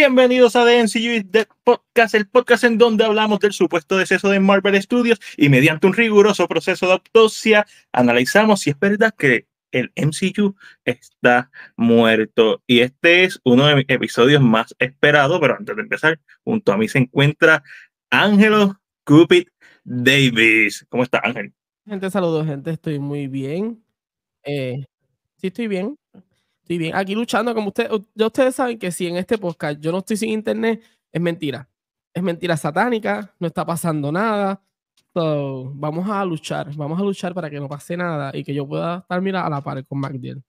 Bienvenidos a The MCU The Podcast, el podcast en donde hablamos del supuesto deceso de Marvel Studios y mediante un riguroso proceso de autopsia analizamos si es verdad que el MCU está muerto. Y este es uno de mis episodios más esperados, pero antes de empezar, junto a mí se encuentra Ángelo Cupid Davis. ¿Cómo está Ángel? Gente, saludos, gente. Estoy muy bien. Eh, sí, estoy bien bien. Aquí luchando, como ustedes, ya ustedes saben que si en este podcast yo no estoy sin internet, es mentira. Es mentira satánica, no está pasando nada. vamos a luchar, vamos a luchar para que no pase nada y que yo pueda estar, mira, a la par con MacDiel.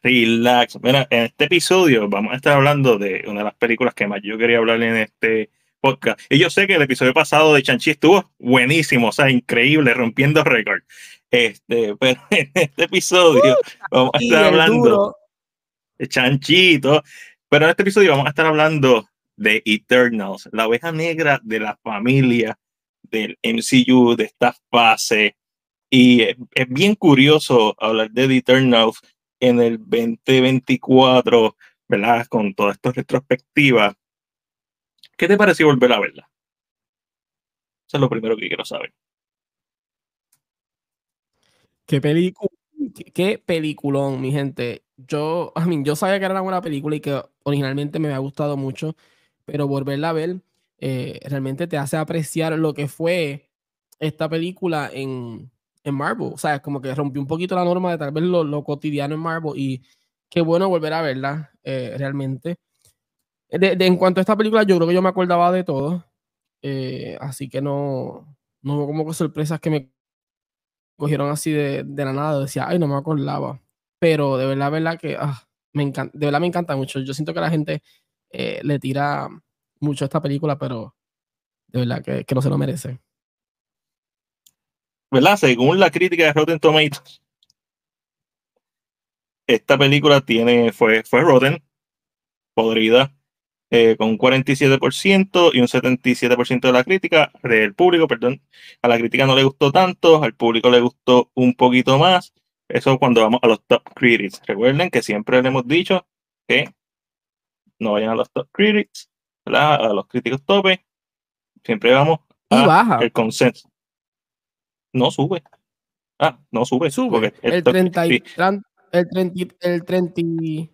Relax. en este episodio vamos a estar hablando de una de las películas que más yo quería hablar en este podcast. Y yo sé que el episodio pasado de Chanchi estuvo buenísimo, o sea, increíble, rompiendo récord. Este, pero en este episodio uh, vamos a estar hablando de Chanchito. Pero en este episodio vamos a estar hablando de Eternals, la oveja negra de la familia del MCU, de esta fase. Y es, bien curioso hablar de Eternals en el 2024, ¿verdad? Con todas estas retrospectivas ¿Qué te pareció volver a verla? Eso es lo primero que quiero saber. ¿Qué, película? qué peliculón, mi gente. Yo, I mean, yo sabía que era una buena película y que originalmente me había gustado mucho, pero volverla a ver eh, realmente te hace apreciar lo que fue esta película en, en Marvel. O sea, es como que rompió un poquito la norma de tal vez lo, cotidiano en Marvel y qué bueno volver a verla eh, realmente en cuanto a esta película, yo creo que yo me acordaba de todo. Eh, así que no, no hubo como sorpresas que me cogieron así de, la nada. Decía, ay, no me acordaba. Pero de verdad, verdad que ah, me encanta, de verdad me encanta mucho. Yo siento que la gente eh, le tira mucho a esta película, pero de verdad que, no se lo merece. ¿Verdad? Según la crítica de Rotten Tomatoes, esta película tiene, fue, fue Rotten, podrida, eh, con un 47% y un 77% de la crítica, del público, perdón. A la crítica no le gustó tanto, al público le gustó un poquito más. Eso cuando vamos a los top critics. Recuerden que siempre le hemos dicho que no vayan a los top critics, a los críticos tope. Siempre vamos a el consenso. No sube. Ah, no sube. Sube. el, el, 30, el 30, el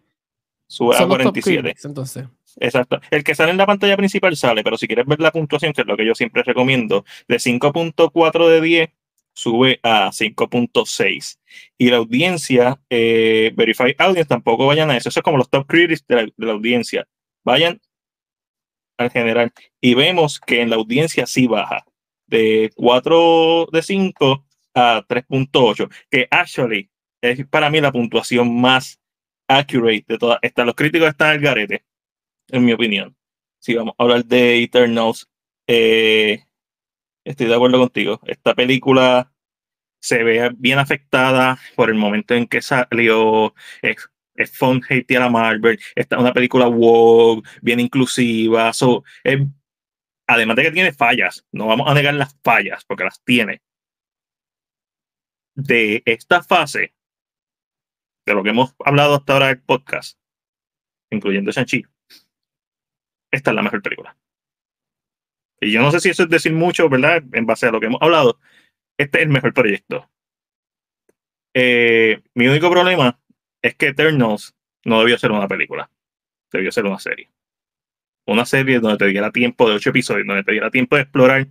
Sube a 47. entonces. Exacto. El que sale en la pantalla principal sale, pero si quieres ver la puntuación, que es lo que yo siempre recomiendo, de 5.4 de 10 sube a 5.6. Y la audiencia, eh, Verify Audience, tampoco vayan a eso. Eso es como los top critics de la, audiencia. Vayan al general y vemos que en la audiencia sí baja de 4 de 5 a 3.8, que actually es para mí la puntuación más accurate de todas. Los críticos están al garete en mi opinión. Si vamos a hablar de Eternals, eh, estoy de acuerdo contigo. Esta película se ve bien afectada por el momento en que salió. Es, fun hate a Marvel. Esta es una película wow, bien inclusiva. además de que tiene fallas, no vamos a negar las fallas, porque las tiene. De esta fase, de lo que hemos hablado hasta ahora el podcast, incluyendo Shang-Chi, esta es la mejor película. Y yo no sé si eso es decir mucho, ¿verdad? En base a lo que hemos hablado, este es el mejor proyecto. Eh, mi único problema es que Eternals no debió ser una película, debió ser una serie. Una serie donde te diera tiempo de ocho episodios, donde te diera tiempo de explorar.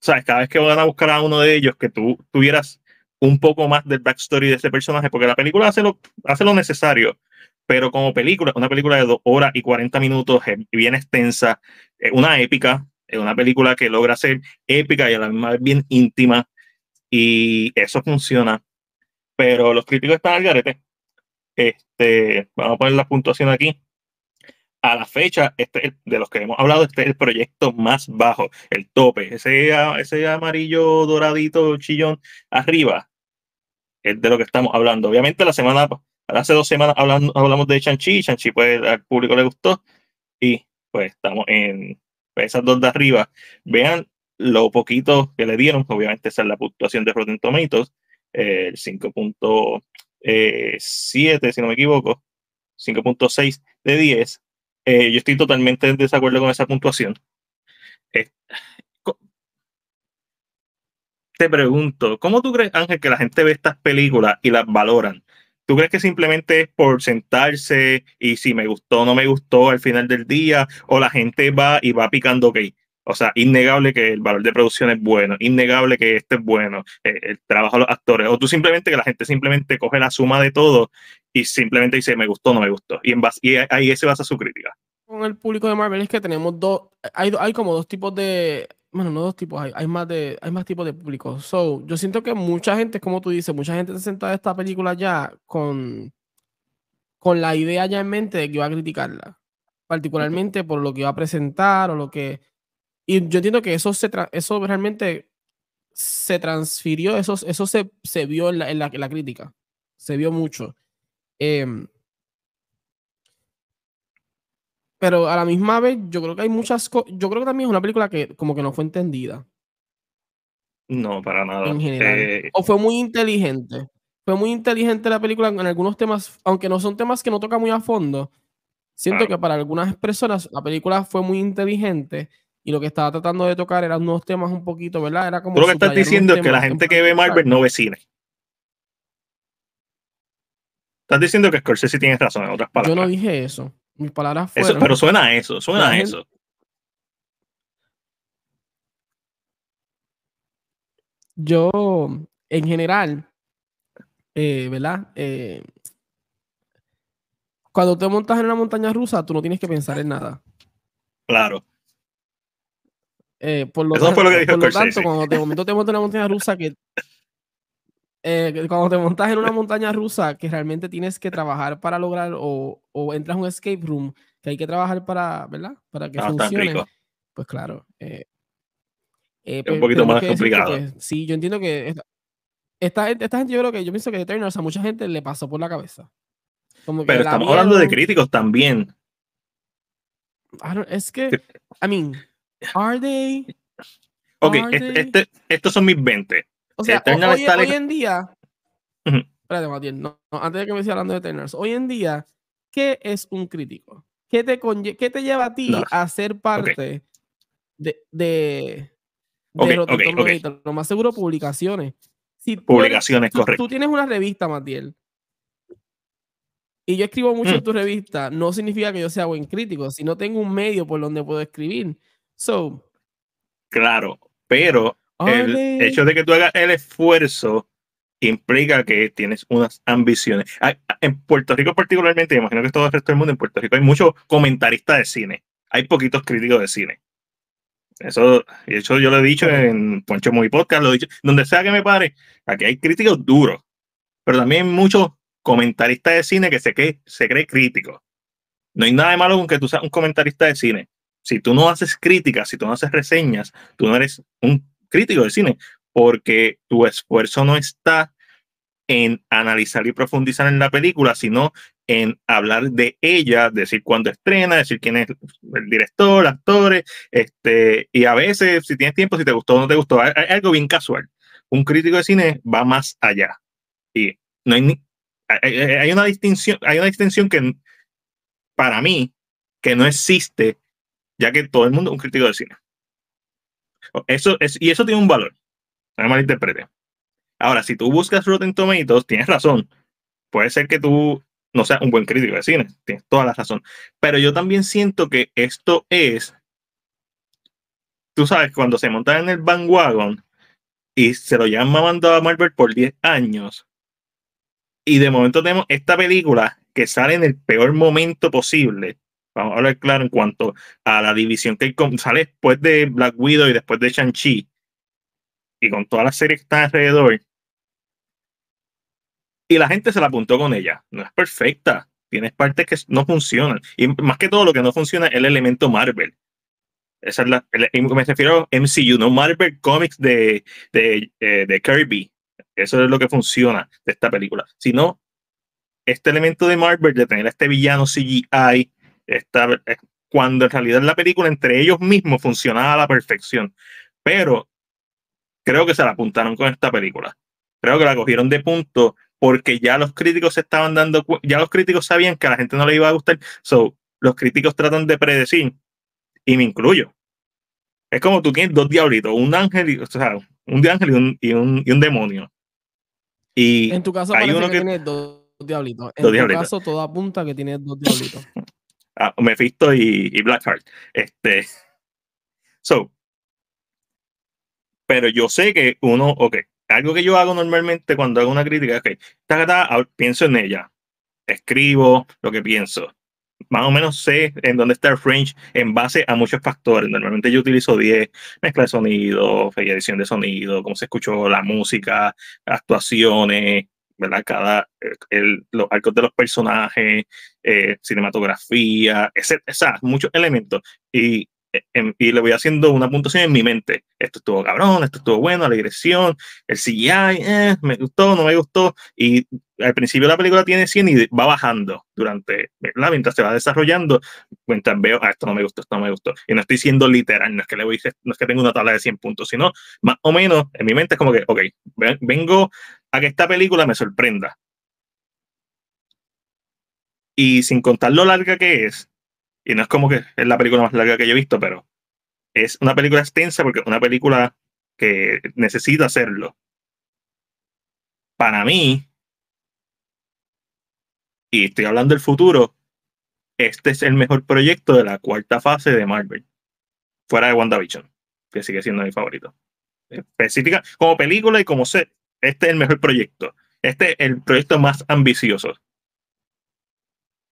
¿Sabes? Cada vez que van a buscar a uno de ellos, que tú tuvieras un poco más del backstory de ese personaje, porque la película hace lo, hace lo necesario pero como película, una película de dos horas y 40 minutos, eh, bien extensa, eh, una épica, eh, una película que logra ser épica y a la misma vez bien íntima, y eso funciona. Pero los críticos están al garete. Este, vamos a poner la puntuación aquí. A la fecha, este, de los que hemos hablado, este es el proyecto más bajo, el tope. Ese, ese amarillo doradito chillón arriba es de lo que estamos hablando. Obviamente la semana hace dos semanas hablamos de Chanchi, Chanchi pues al público le gustó y pues estamos en pues, esas dos de arriba. Vean lo poquito que le dieron, obviamente esa es la puntuación de Rotten Tomatoes, eh, el 5.7 eh, si no me equivoco, 5.6 de 10. Eh, yo estoy totalmente en desacuerdo con esa puntuación. te pregunto, ¿cómo tú crees, Ángel, que la gente ve estas películas y las valoran? ¿Tú crees que simplemente es por sentarse y si me gustó o no me gustó al final del día? ¿O la gente va y va picando ok? O sea, innegable que el valor de producción es bueno, innegable que este es bueno, eh, el trabajo de los actores, o tú simplemente que la gente simplemente coge la suma de todo y simplemente dice me gustó o no me gustó. Y, en y ahí se basa su crítica. Con el público de Marvel es que tenemos dos, hay, hay como dos tipos de bueno, no dos tipos, hay, más de, hay más tipos de público. So, yo siento que mucha gente, como tú dices, mucha gente se senta de esta película ya con, con la idea ya en mente de que iba a criticarla, particularmente por lo que iba a presentar o lo que... Y yo entiendo que eso, se eso realmente se transfirió, eso, eso se, se vio en la, en la, la crítica, se vio mucho. Eh, Pero a la misma vez, yo creo que hay muchas cosas. Yo creo que también es una película que como que no fue entendida. No, para nada. Eh, o fue muy inteligente. Fue muy inteligente la película en algunos temas, aunque no son temas que no toca muy a fondo. Siento que para algunas personas la película fue muy inteligente y lo que estaba tratando de tocar eran unos temas un poquito, ¿verdad? Era como. lo que estás diciendo es que la gente que, ve Marvel no ve cine. Estás diciendo que Scorsese tiene razón, en otras palabras. Yo no dije eso. Mis palabras fueron. pero suena a eso, suena a eso. Yo, en general, eh, ¿verdad? Eh, cuando te montas en una montaña rusa, tú no tienes que pensar en nada. Claro. Eh, por lo, Eso fue lo que por lo tanto, cuando de momento te montas en una montaña rusa que eh, cuando te montas en una montaña rusa que realmente tienes que trabajar para lograr o, entras un escape room que hay que trabajar para, ¿verdad? Para que ah, funcione. Pues claro. Eh, eh, es un poquito más complicado. sí, yo entiendo que esta, gente, yo creo que yo pienso que a mucha gente le pasó por la cabeza. Pero estamos hablando de críticos también. Ah, es que, I mean, are they? Ok, este, este, estos son mis 20. O sea, hoy, en día. Espérate, no, antes de que me siga hablando de Eternals, hoy en día, ¿qué es un crítico? ¿Qué te, ¿Qué te lleva a ti a ser parte de, de, de lo, más seguro, publicaciones? publicaciones, correcto. Tú, tienes una revista, Matiel. Y yo escribo mucho en mm. tu revista. No significa que yo sea buen crítico, si no tengo un medio por donde puedo escribir. So. Claro, pero el hecho de que tú hagas el esfuerzo implica que tienes unas ambiciones. Ah, ah, en Puerto Rico particularmente, imagino que todo el resto del mundo, en Puerto Rico hay muchos comentaristas de cine, hay poquitos críticos de cine. Eso, eso yo lo he dicho en Poncho Muy Podcast, lo he dicho, donde sea que me pare, aquí hay críticos duros, pero también hay muchos comentaristas de cine que se cree, se cree crítico. No hay nada de malo con que tú seas un comentarista de cine. Si tú no haces críticas, si tú no haces reseñas, tú no eres un crítico de cine, porque tu esfuerzo no está en analizar y profundizar en la película, sino en hablar de ella, decir cuándo estrena, decir quién es el director, actores, este, y a veces, si tienes tiempo, si te gustó o no te gustó, algo bien casual. Un crítico de cine va más allá. Y no hay, hay, una distinción, hay una distinción que para mí, que no existe, ya que todo el mundo es un crítico de cine. Eso es, y eso tiene un valor. No me malinterprete. Ahora, si tú buscas Rotten Tomatoes, tienes razón. Puede ser que tú no seas un buen crítico de cine. Tienes toda la razón. Pero yo también siento que esto es. Tú sabes, cuando se monta en el Wagon y se lo llevan mamando a Marvel por 10 años. Y de momento tenemos esta película que sale en el peor momento posible vamos a hablar claro en cuanto a la división que sale después de Black Widow y después de Shang-Chi, y con toda la serie que está alrededor, y la gente se la apuntó con ella. No es perfecta, tienes partes que no funcionan, y más que todo lo que no funciona es el elemento Marvel. Esa es la, em, me refiero a MCU, no Marvel Comics de, de, eh, de Kirby. Eso es lo que funciona de esta película. Si no, este elemento de Marvel de tener a este villano CGI esta, eh, cuando en realidad la película entre ellos mismos funcionaba a la perfección. Pero creo que se la apuntaron con esta película. Creo que la cogieron de punto porque ya los críticos se estaban dando, ya los críticos sabían que a la gente no le iba a gustar. So, los críticos tratan de predecir, y me incluyo. Es como tú tienes dos diablitos, un ángel, y, o sea, un ángel y un, demonio. Y en tu caso hay que, tienes dos diablitos. En tu caso todo apunta que tienes dos diablitos. Ah, Mephisto y, Blackheart. Este, so, pero yo sé que uno, ok, algo que yo hago normalmente cuando hago una crítica, es pienso en ella, escribo lo que pienso. Más o menos sé en dónde está el fringe en base a muchos factores. Normalmente yo utilizo 10, mezcla de sonido, edición de sonido, cómo se escuchó la música, actuaciones, ¿verdad? Cada, eh, el, los arcos de los personajes, eh, cinematografía, etcétera, muchos elementos. Y, em, y le voy haciendo una puntuación en mi mente. Esto estuvo cabrón, esto estuvo bueno, la dirección, el CGI, eh, me gustó, no me gustó. Y al principio la película tiene 100 y va bajando durante, la Mientras se va desarrollando, mientras veo, ah, esto no me gustó, esto no me gustó. Y no estoy siendo literal, no es que, le voy, no es que tengo una tabla de 100 puntos, sino más o menos en mi mente es como que, ok, vengo a que esta película me sorprenda. Y sin contar lo larga que es, y no es como que es la película más larga que yo he visto, pero es una película extensa porque es una película que necesita hacerlo. Para mí, y estoy hablando del futuro, este es el mejor proyecto de la cuarta fase de Marvel, fuera de WandaVision, que sigue siendo mi favorito. Específica, como película y como set, este es el mejor proyecto. Este es el proyecto más ambicioso.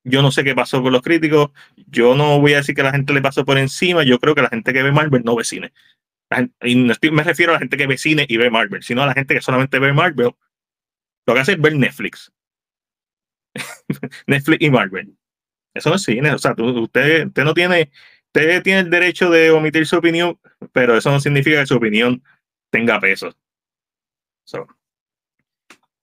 Yo no sé qué pasó con los críticos. Yo no voy a decir que la gente le pasó por encima. Yo creo que la gente que ve Marvel no ve cine. y me refiero a la gente que ve cine y ve Marvel, sino a la gente que solamente ve Marvel. Lo que hace es ver Netflix. Netflix y Marvel. Eso no es cine. O sea, usted, no tiene, usted tiene el derecho de omitir su opinión, pero eso no significa que su opinión tenga peso.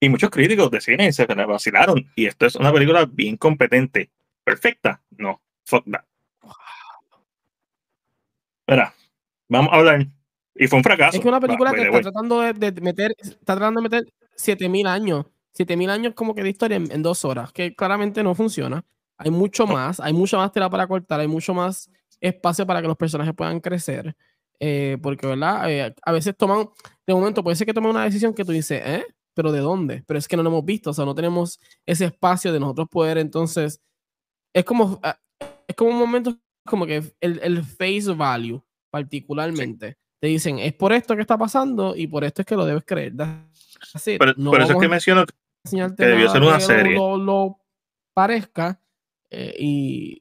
Y muchos críticos de cine se vacilaron. Y esto es una película bien competente. Perfecta. No, fuck that. espera, vamos a hablar. Y fue un fracaso. Es que una película que está tratando de, meter, está tratando de meter 7000 años. 7000 años como que de historia en, dos horas, que claramente no funciona. Hay mucho más, hay mucha más tela para cortar, hay mucho más espacio para que los personajes puedan crecer. Eh, porque, ¿verdad? Eh, a veces toman, de momento puede ser que tomen una decisión que tú dices, ¿eh? pero ¿de dónde? Pero es que no lo hemos visto, o sea, no tenemos ese espacio de nosotros poder entonces, es como, ah, es como un momento como que el, el face value particularmente. Te dicen, es por esto que está pasando y por esto es que lo debes creer. Así, pero, no por eso es que menciono que debió ser una serie. Lo, lo parezca eh, y,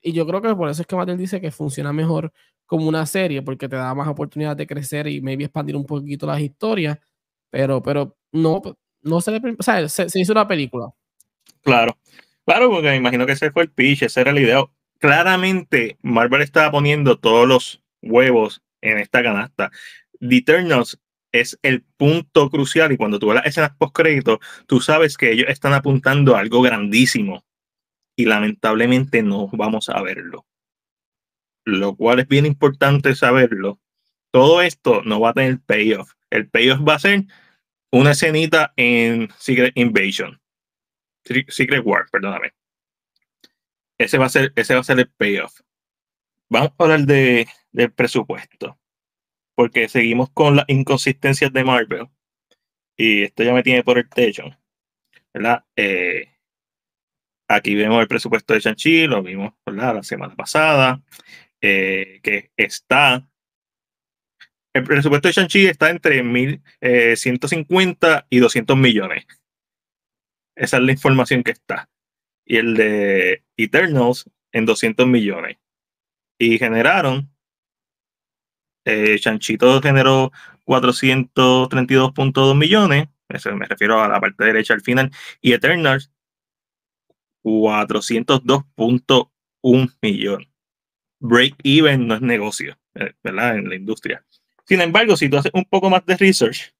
y yo creo que por eso es que Mattel dice que funciona mejor como una serie, porque te da más oportunidad de crecer y maybe expandir un poquito las historias, pero, pero no, no se le, o sea, se, hizo una película. Claro, claro, porque me imagino que ese fue el pitch, ese era el ideal. Claramente, Marvel estaba poniendo todos los huevos en esta canasta. The Eternals es el punto crucial y cuando tú ves las escenas post tú sabes que ellos están apuntando a algo grandísimo y lamentablemente no vamos a verlo. Lo cual es bien importante saberlo. Todo esto no va a tener payoff. El payoff va a ser una escenita en Secret Invasion. Secret War, perdóname. Ese va a ser, ese va a ser el payoff. Vamos a hablar de, del presupuesto. Porque seguimos con las inconsistencias de Marvel. Y esto ya me tiene por el techo. ¿Verdad? Eh, aquí vemos el presupuesto de Shang-Chi, lo vimos la semana pasada, eh, que está el presupuesto de Shang-Chi está entre 1.150 eh, y 200 millones. Esa es la información que está. Y el de Eternals en 200 millones. Y generaron. Eh, Shang-Chi generó 432.2 millones. Eso me refiero a la parte derecha al final. Y Eternals 402.1 millón. Break even no es negocio, eh, ¿verdad? En la industria. Sin embargo, si tú haces un poco más de research,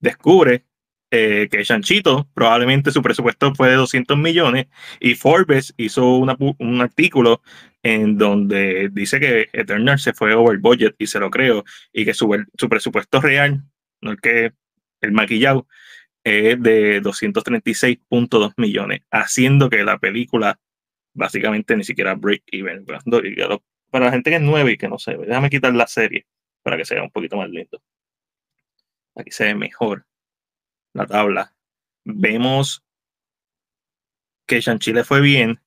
descubre eh, que Chanchito, probablemente su presupuesto fue de 200 millones, y Forbes hizo un artículo en donde dice que Eternal se fue over budget, y se lo creo, y que su, presupuesto real, no el que el maquillado, es de 236.2 millones, haciendo que la película básicamente ni siquiera break even. Para la gente que es nueva y que no sabe, déjame quitar la serie para que se vea un poquito más lindo. Aquí se ve mejor la tabla. Vemos que Chanchile fue bien,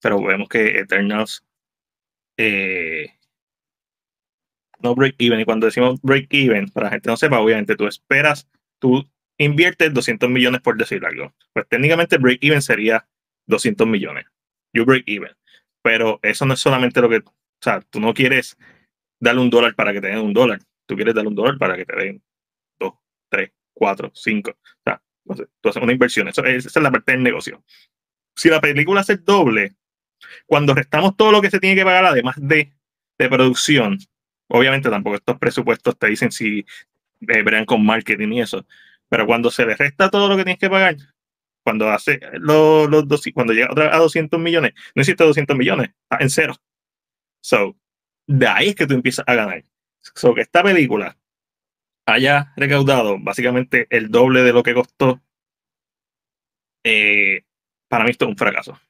pero vemos que Eternals eh, no break even. Y cuando decimos break even, para la gente no sepa, obviamente tú esperas, tú inviertes 200 millones por decir algo. Pues técnicamente break even sería 200 millones. You break even. Pero eso no es solamente lo que, o sea, tú no quieres Dale un dólar para que te den un dólar. Tú quieres darle un dólar para que te den dos, tres, cuatro, cinco. O tú haces una inversión. esa es la parte del negocio. Si la película hace doble, cuando restamos todo lo que se tiene que pagar, además de, producción, obviamente tampoco estos presupuestos te dicen si verán eh, con marketing y eso, pero cuando se le resta todo lo que tienes que pagar, cuando hace los, los cuando llega a 200 millones, no hiciste 200 millones, en cero. So, de ahí es que tú empiezas a ganar. So, que esta película haya recaudado básicamente el doble de lo que costó, eh, para mí esto es un fracaso.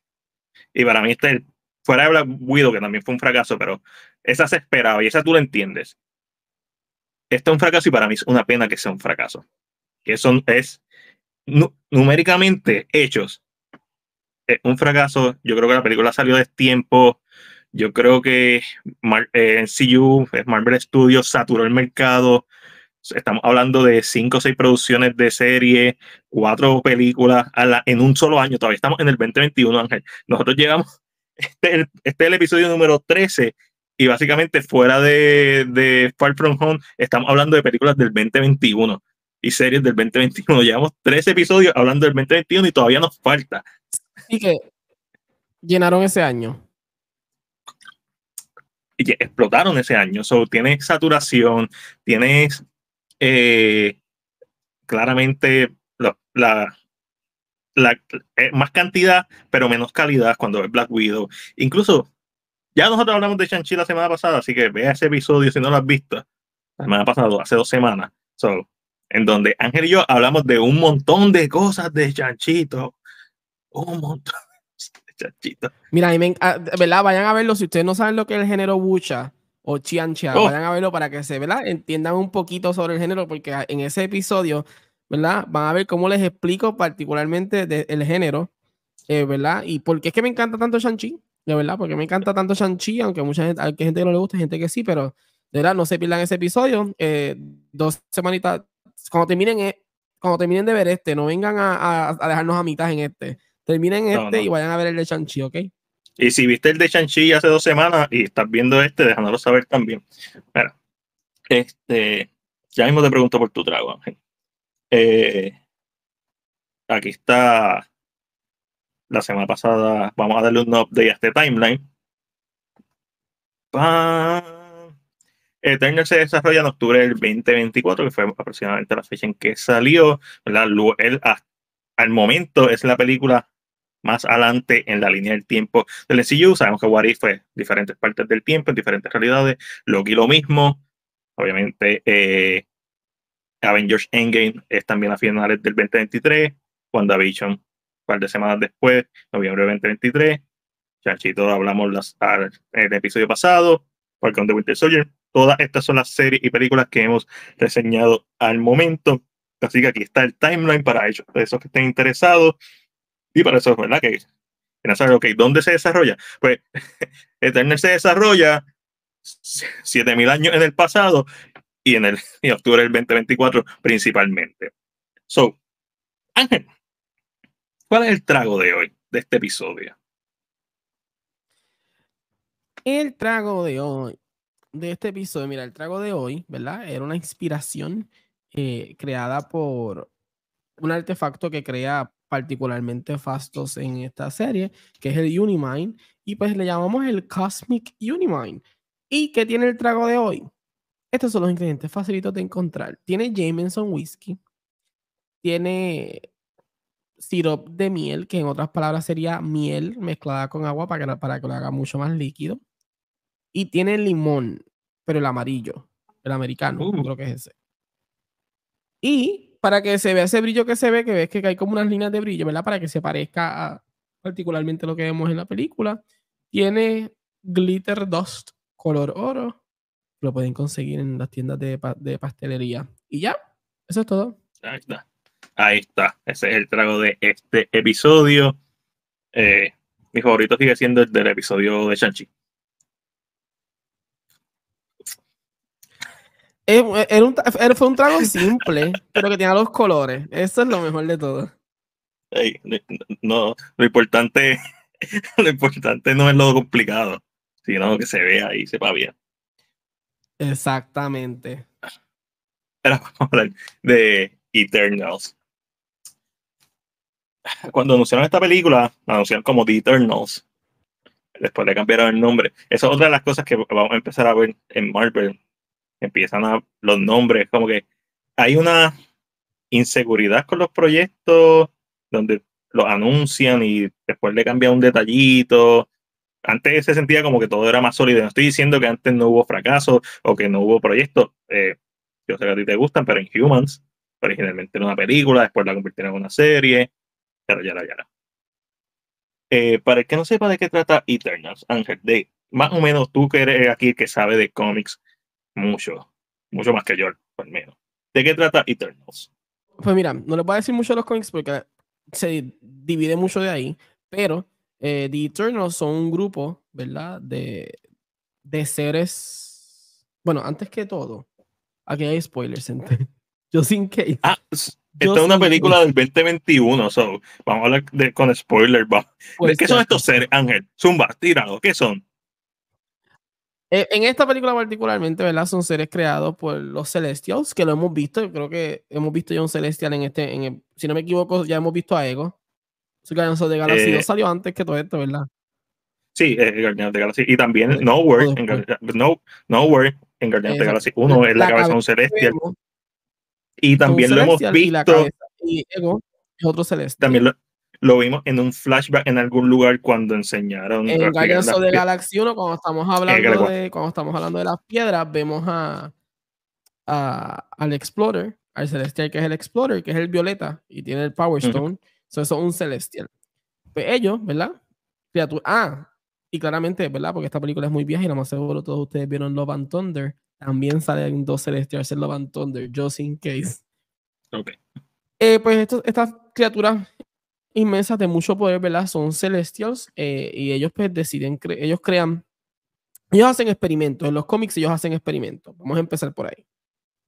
Y para mí este, fuera de Black Widow, que también fue un fracaso, pero esa se esperaba y esa tú la entiendes. esto es un fracaso y para mí es una pena que sea un fracaso. Que eso es numéricamente hechos. Es un fracaso. Yo creo que la película salió de tiempo. Yo creo que en eh, MCU, eh, Marvel Studios saturó el mercado. Estamos hablando de cinco o seis producciones de serie, cuatro películas a en un solo año. Todavía estamos en el 2021, Ángel. Nosotros llegamos, este, este, es el episodio número 13 y básicamente fuera de, Far From Home estamos hablando de películas del 2021 y series del 2021. Llevamos 13 episodios hablando del 2021 y todavía nos falta. Así que llenaron ese año y explotaron ese año. So, tienes saturación, tienes eh, claramente la, la, eh, más cantidad, pero menos calidad cuando es Black Widow. Incluso, ya nosotros hablamos de shang la semana pasada, así que vea ese episodio si no lo has visto. La semana pasada, hace dos semanas. So, en donde Ángel y yo hablamos de un montón de cosas de Chanchito. Un montón. Mira, ah, ¿verdad? Vayan a verlo. Si ustedes no saben lo que es el género bucha o chianchia, oh. vayan a verlo para que se ¿verdad? entiendan un poquito sobre el género, porque ah, en ese episodio, ¿verdad? Van a ver cómo les explico particularmente el género, eh, ¿verdad? Y por qué es que me encanta tanto Shang-Chi, de verdad, porque me encanta tanto Shang-Chi, aunque mucha gente, hay gente que no le gusta, hay gente que sí, pero de verdad, no se pierdan ese episodio. Eh, dos semanitas, cuando terminen, eh, cuando terminen de ver este, no vengan a, a dejarnos a mitad en este Terminen este y vayan a ver el de Shang-Chi, ¿ok? Y si viste el de Shang-Chi hace dos semanas y estás viendo este, déjanoslo saber también. Mira, este, ya mismo te pregunto por tu trago, Ángel. Eh, aquí está la semana pasada. Vamos a darle un update a este timeline. ¡Pam! Eternal se desarrolla en octubre del 2024, que fue aproximadamente la fecha en que salió. al momento es la película más adelante en la línea del tiempo del MCU. Sabemos que What fue diferentes partes del tiempo, en diferentes realidades. Loki lo mismo. Obviamente, eh, Avengers Endgame es también a finales del 2023. WandaVision, un par de semanas después, noviembre del 2023. Chanchito, hablamos las, en el episodio pasado. Falcon de Winter Soldier. Todas estas son las series y películas que hemos reseñado al momento. Así que aquí está el timeline para ellos, esos que estén interesados. Y para eso, ¿verdad? Que, que ¿dónde se desarrolla? Pues Eternal se desarrolla 7000 años en el pasado y en el octubre del 2024 principalmente. So, Ángel, ¿cuál es el trago de hoy, de este episodio? El trago de hoy, de este episodio, mira, el trago de hoy, ¿verdad? Era una inspiración eh, creada por un artefacto que crea particularmente fastos en esta serie, que es el Unimine. y pues le llamamos el Cosmic Unimine. ¿Y qué tiene el trago de hoy? Estos son los ingredientes facilitos de encontrar. Tiene Jameson Whiskey, tiene sirop de miel, que en otras palabras sería miel mezclada con agua para que, para que lo haga mucho más líquido. Y tiene limón, pero el amarillo, el americano, uh. creo que es ese. Y para que se vea ese brillo que se ve, que ves que hay como unas líneas de brillo, ¿verdad? Para que se parezca a particularmente lo que vemos en la película. Tiene Glitter Dust color oro. Lo pueden conseguir en las tiendas de, de pastelería. Y ya, eso es todo. Ahí está. Ahí está. Ese es el trago de este episodio. Eh, mi favorito sigue siendo el del episodio de Shang-Chi Era un, fue un trago simple, pero que tenía los colores. Eso es lo mejor de todo. no, lo importante, lo importante no es lo complicado, sino que se vea y sepa bien. Exactamente. Ahora vamos a hablar de Eternals. Cuando anunciaron esta película, la anunciaron como The Eternals. Después le cambiaron el nombre. Esa es otra de las cosas que vamos a empezar a ver en Marvel empiezan a los nombres, como que hay una inseguridad con los proyectos donde los anuncian y después le cambia un detallito. Antes se sentía como que todo era más sólido. No estoy diciendo que antes no hubo fracaso o que no hubo proyectos. Eh, yo sé que a ti te gustan, pero en Humans originalmente era una película, después la convirtieron en una serie, pero ya la, ya eh, para el que no sepa de qué trata Eternals, Ángel, de más o menos tú que eres aquí que sabe de cómics, mucho. Mucho más que yo, por menos. ¿De qué trata Eternals? Pues mira, no les voy a decir mucho de los cómics porque se divide mucho de ahí, pero eh, The Eternals son un grupo, ¿verdad? De, seres. Bueno, antes que todo, aquí hay spoilers, Yo sin que. Ah, esta es una película del 2021, so vamos a hablar con spoilers. Pues ¿Qué son estos seres, Ángel? Zumba, tirado, ¿qué son? Eh, en esta película particularmente, ¿verdad? Son seres creados por los Celestials, que lo hemos visto. Yo creo que hemos visto ya un Celestial en este, en el, si no me equivoco, ya hemos visto a Ego. Su de Galaxy eh, salió antes que todo esto, ¿verdad? Sí, eh, Guardians de Galaxy. Y también pues, No Nowhere, en, no, Nowhere en de Galaxy 1 es la, cabeza de un Celestial. y también lo hemos visto. Y, Ego es otro Celestial. También lo vimos en un flashback en algún lugar cuando enseñaron. En el de Galaxy 1, cuando estamos hablando de, cuando estamos hablando de las piedras, vemos a, al Explorer, al Celestial, que es el Explorer, que es el Violeta, y tiene el Power Stone. eso es un Celestial. Pues ellos, ¿verdad? Criatura. Ah, y claramente, ¿verdad? Porque esta película es muy vieja y lo más seguro todos ustedes vieron Love and Thunder. También salen dos Celestials en Love and Thunder, just in case. Ok. Eh, pues estas criaturas inmensas de mucho poder, ¿verdad? Son celestials eh, y ellos pues deciden, ellos crean, ellos hacen experimentos, en los cómics ellos hacen experimentos, vamos a empezar por ahí.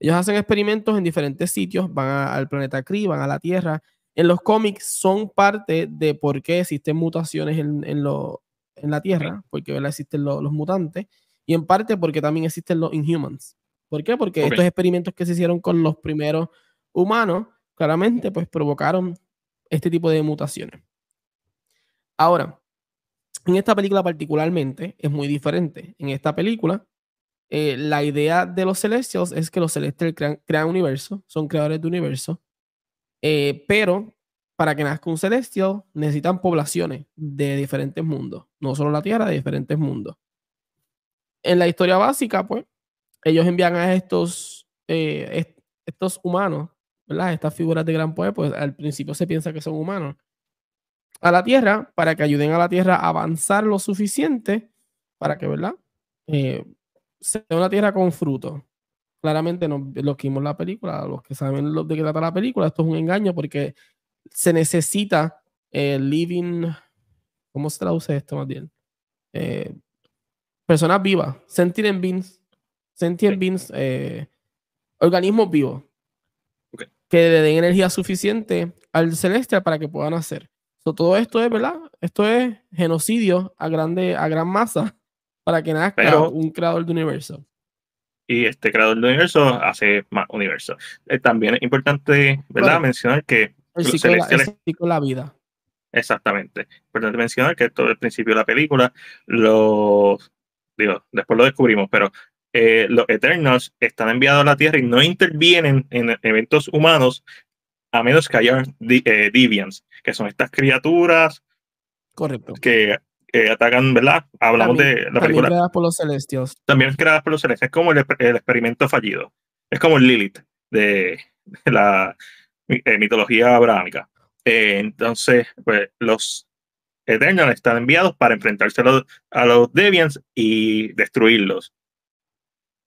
Ellos hacen experimentos en diferentes sitios, van al planeta Kree, van a la Tierra. En los cómics son parte de por qué existen mutaciones en, en, lo, en la Tierra, porque ¿verdad? existen los mutantes, y en parte porque también existen los Inhumans. ¿Por qué? Porque estos experimentos que se hicieron con los primeros humanos, claramente, pues provocaron este tipo de mutaciones. Ahora, en esta película particularmente es muy diferente. En esta película, eh, la idea de los Celestials es que los Celestials crean, universo, son creadores de universo, eh, pero para que nazca un Celestial necesitan poblaciones de diferentes mundos, no solo la Tierra, de diferentes mundos. En la historia básica, pues, ellos envían a estos, eh, estos humanos estas figuras de gran poder, pues al principio se piensa que son humanos. A la Tierra, para que ayuden a la Tierra a avanzar lo suficiente para que, ¿verdad? Eh, sea una Tierra con fruto. Claramente, no, los que vimos la película, los que saben de qué trata la película, esto es un engaño porque se necesita eh, living. ¿Cómo se traduce esto más bien? Eh, personas vivas, sentient beings, sentient beings, organismos vivos que le den energía suficiente al celestial para que puedan hacer. todo esto es, ¿verdad? Esto es genocidio a, grande, a gran masa para que nazca un creador de universo. Y este creador de universo hace más universo. Eh, también es importante, ¿verdad? mencionar que el ciclo, la vida. Exactamente. Importante mencionar que todo el principio de la película, los digo, después lo descubrimos, pero eh, los Eternals están enviados a la Tierra y no intervienen en eventos humanos a menos que haya eh, Deviants, que son estas criaturas que eh, atacan, ¿verdad? Hablamos de la película. También creadas por los celestios. También creadas por los celestios. Es como el, experimento fallido. Es como el Lilith de la mitología abrahámica. entonces, pues los Eternals están enviados para enfrentarse a los Deviants y destruirlos.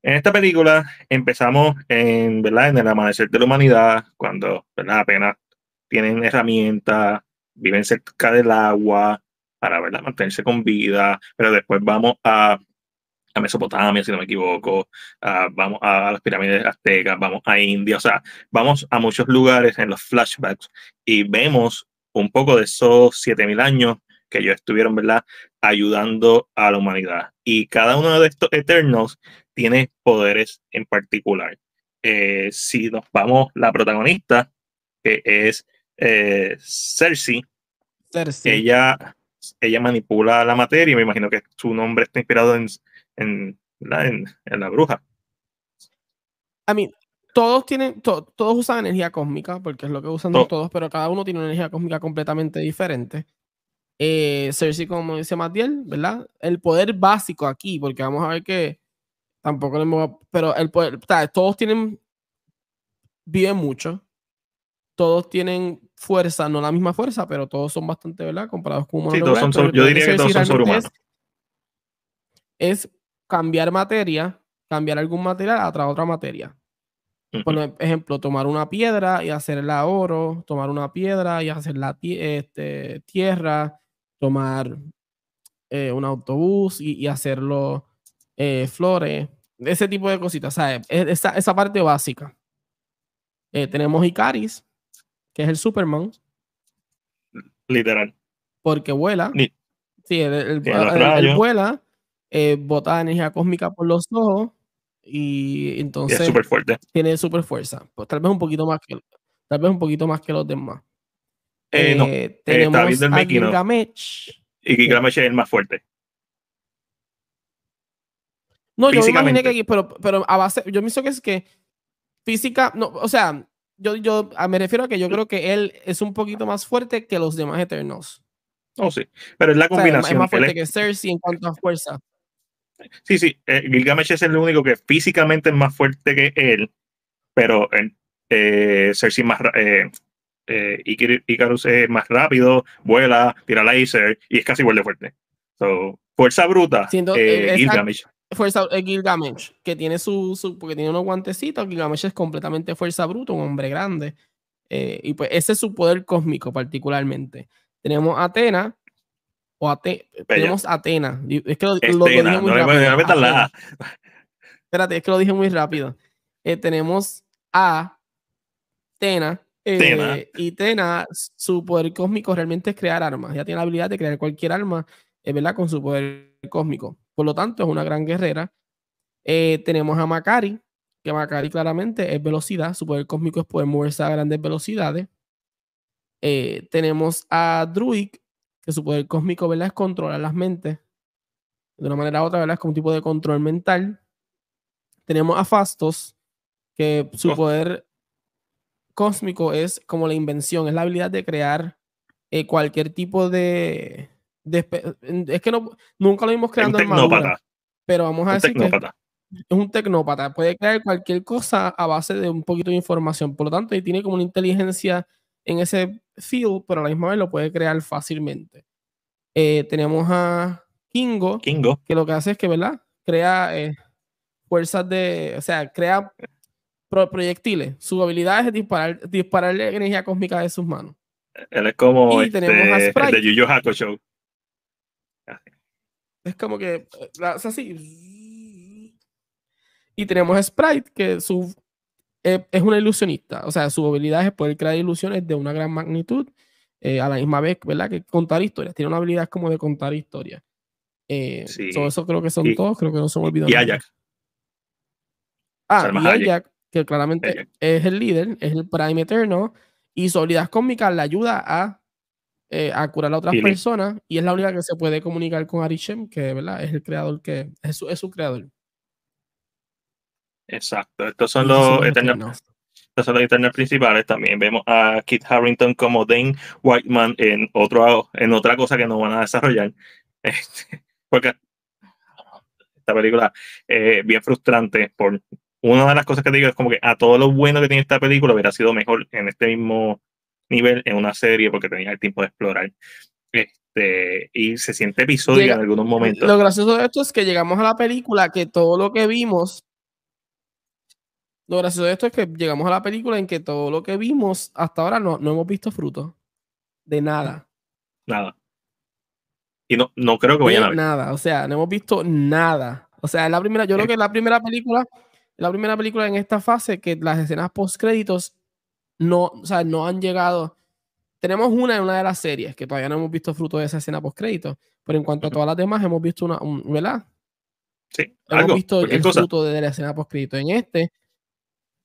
En esta película empezamos en, ¿verdad? en el amanecer de la humanidad, cuando ¿verdad? apenas tienen herramientas, viven cerca del agua para ¿verdad? mantenerse con vida, pero después vamos a, a Mesopotamia, si no me equivoco, vamos a las pirámides aztecas, vamos a India, o sea, vamos a muchos lugares en los flashbacks y vemos un poco de esos 7000 años que ellos estuvieron, ¿verdad?, ayudando a la humanidad. Y cada uno de estos Eternos tiene poderes en particular. Eh, si nos vamos, la protagonista, que es eh, Cersei, Ella, ella manipula la materia y me imagino que su nombre está inspirado en, en, la, en, la bruja. A mí, todos tienen, todos usan energía cósmica, porque es lo que usan todos, pero cada uno tiene una energía cósmica completamente diferente. Eh, Cersei, como dice Mattiel, ¿verdad? El poder básico aquí, porque vamos a ver que Tampoco le a. Pero el poder. todos tienen. Viven mucho. Todos tienen fuerza, no la misma fuerza, pero todos son bastante, ¿verdad? Comparados con humanos. yo diría que, todos son sobrehumanos. Es, cambiar materia, cambiar algún material a otra, otra materia. Por ejemplo, tomar una piedra y hacerla oro, tomar una piedra y hacerla este, tierra, tomar eh, un autobús y, hacerlo eh, flores. Ese tipo de cositas, ¿sabes? Esa, esa parte básica. Eh, tenemos Icaris, que es el Superman. Literal. Porque vuela. sí, el, vuela, eh, bota energía cósmica por los ojos y entonces tiene super fuerza. Pues tal vez un poquito más que tal vez un poquito más que los demás. Eh, eh tenemos a Gilgamesh. Y Gilgamesh es el más fuerte. No, yo me imaginé que aquí, pero, pero a base, yo me pienso que es que física, no, o sea, yo, me refiero a que yo mm. creo que él es un poquito más fuerte que los demás Eternos. Oh, sí, pero es la combinación. más fuerte que, Cersei en cuanto a fuerza. Sí, sí, eh, Gilgamesh es el único que físicamente es más fuerte que él, pero eh, eh Cersei más, eh, Icarus es más rápido, vuela, tira láser y es casi igual de fuerte. So, fuerza bruta, Siendo, Gilgamesh fuerza eh, Gilgamesh, que tiene su, porque tiene unos guantecitos, Gilgamesh es completamente fuerza bruta, un hombre grande. Eh, y pues ese es su poder cósmico particularmente. Tenemos Atena, o pues tenemos Atena. Es que lo, dije muy rápido. es eh, que lo dije muy rápido. tenemos a Tena, Y Atena su poder cósmico realmente es crear armas. Ya tiene la habilidad de crear cualquier arma, ¿verdad? Con su poder cósmico. Por lo tanto, es una gran guerrera. Eh, tenemos a Macari, que Macari claramente es velocidad. Su poder cósmico es poder moverse a grandes velocidades. Eh, tenemos a Druid, que su poder cósmico es controlar las mentes. De una manera u otra, es como un tipo de control mental. Tenemos a Fastos, que su poder cósmico es como la invención, es la habilidad de crear eh, cualquier tipo de, es que nunca lo vimos creando es un Pero vamos a un decir que es un tecnópata. Puede crear cualquier cosa a base de un poquito de información. Por lo tanto, y tiene como una inteligencia en ese field, pero a la misma vez lo puede crear fácilmente. Eh, tenemos a Kingo, que lo que hace es que, ¿verdad? Crea eh, fuerzas de, o sea, crea proyectiles. Su habilidad es disparar, dispararle energía cósmica de sus manos. Él es como y este, tenemos a de es como que, la, eh, Y tenemos a Sprite, que su, eh, es una ilusionista. O sea, su habilidad es poder crear ilusiones de una gran magnitud eh, a la misma vez, ¿verdad? Que contar historias. Tiene una habilidad como de contar historias. Eh, sí. eso creo que son todos, creo que no se me olvidó. Y Ayak. Ah, y Ayak, que claramente es el líder, es el Prime Eterno, y su habilidad cósmica le ayuda a eh, a curar a otras personas y es la única que se puede comunicar con Arishem, que ¿verdad? es el creador que es su, es su creador. Exacto, estos son los estos son los eternos principales. También vemos a Kit Harrington como Dane Whiteman en, otro, en otra cosa que no van a desarrollar. Este, porque esta película eh, bien frustrante por una de las cosas que digo es como que a todo lo bueno que tiene esta película hubiera sido mejor en este mismo nivel en una serie porque tenía el tiempo de explorar. Este, y se siente episodio en algunos momentos. Lo gracioso de esto es que llegamos a la película, que todo lo que vimos. Lo gracioso de esto es que llegamos a la película en que todo lo que vimos hasta ahora no, no hemos visto fruto De nada. Nada. Y no, no creo que vayan a ver. Nada, o sea, no hemos visto nada. O sea, es la primera, yo creo eh. que es la primera película, la primera película en esta fase que las escenas post créditos no, o sea, no han llegado. Tenemos una en una de las series que todavía no hemos visto fruto de esa escena post-crédito, pero en cuanto a todas las demás, hemos visto una, ¿verdad? Sí, hemos visto el fruto de la escena post-crédito. En este,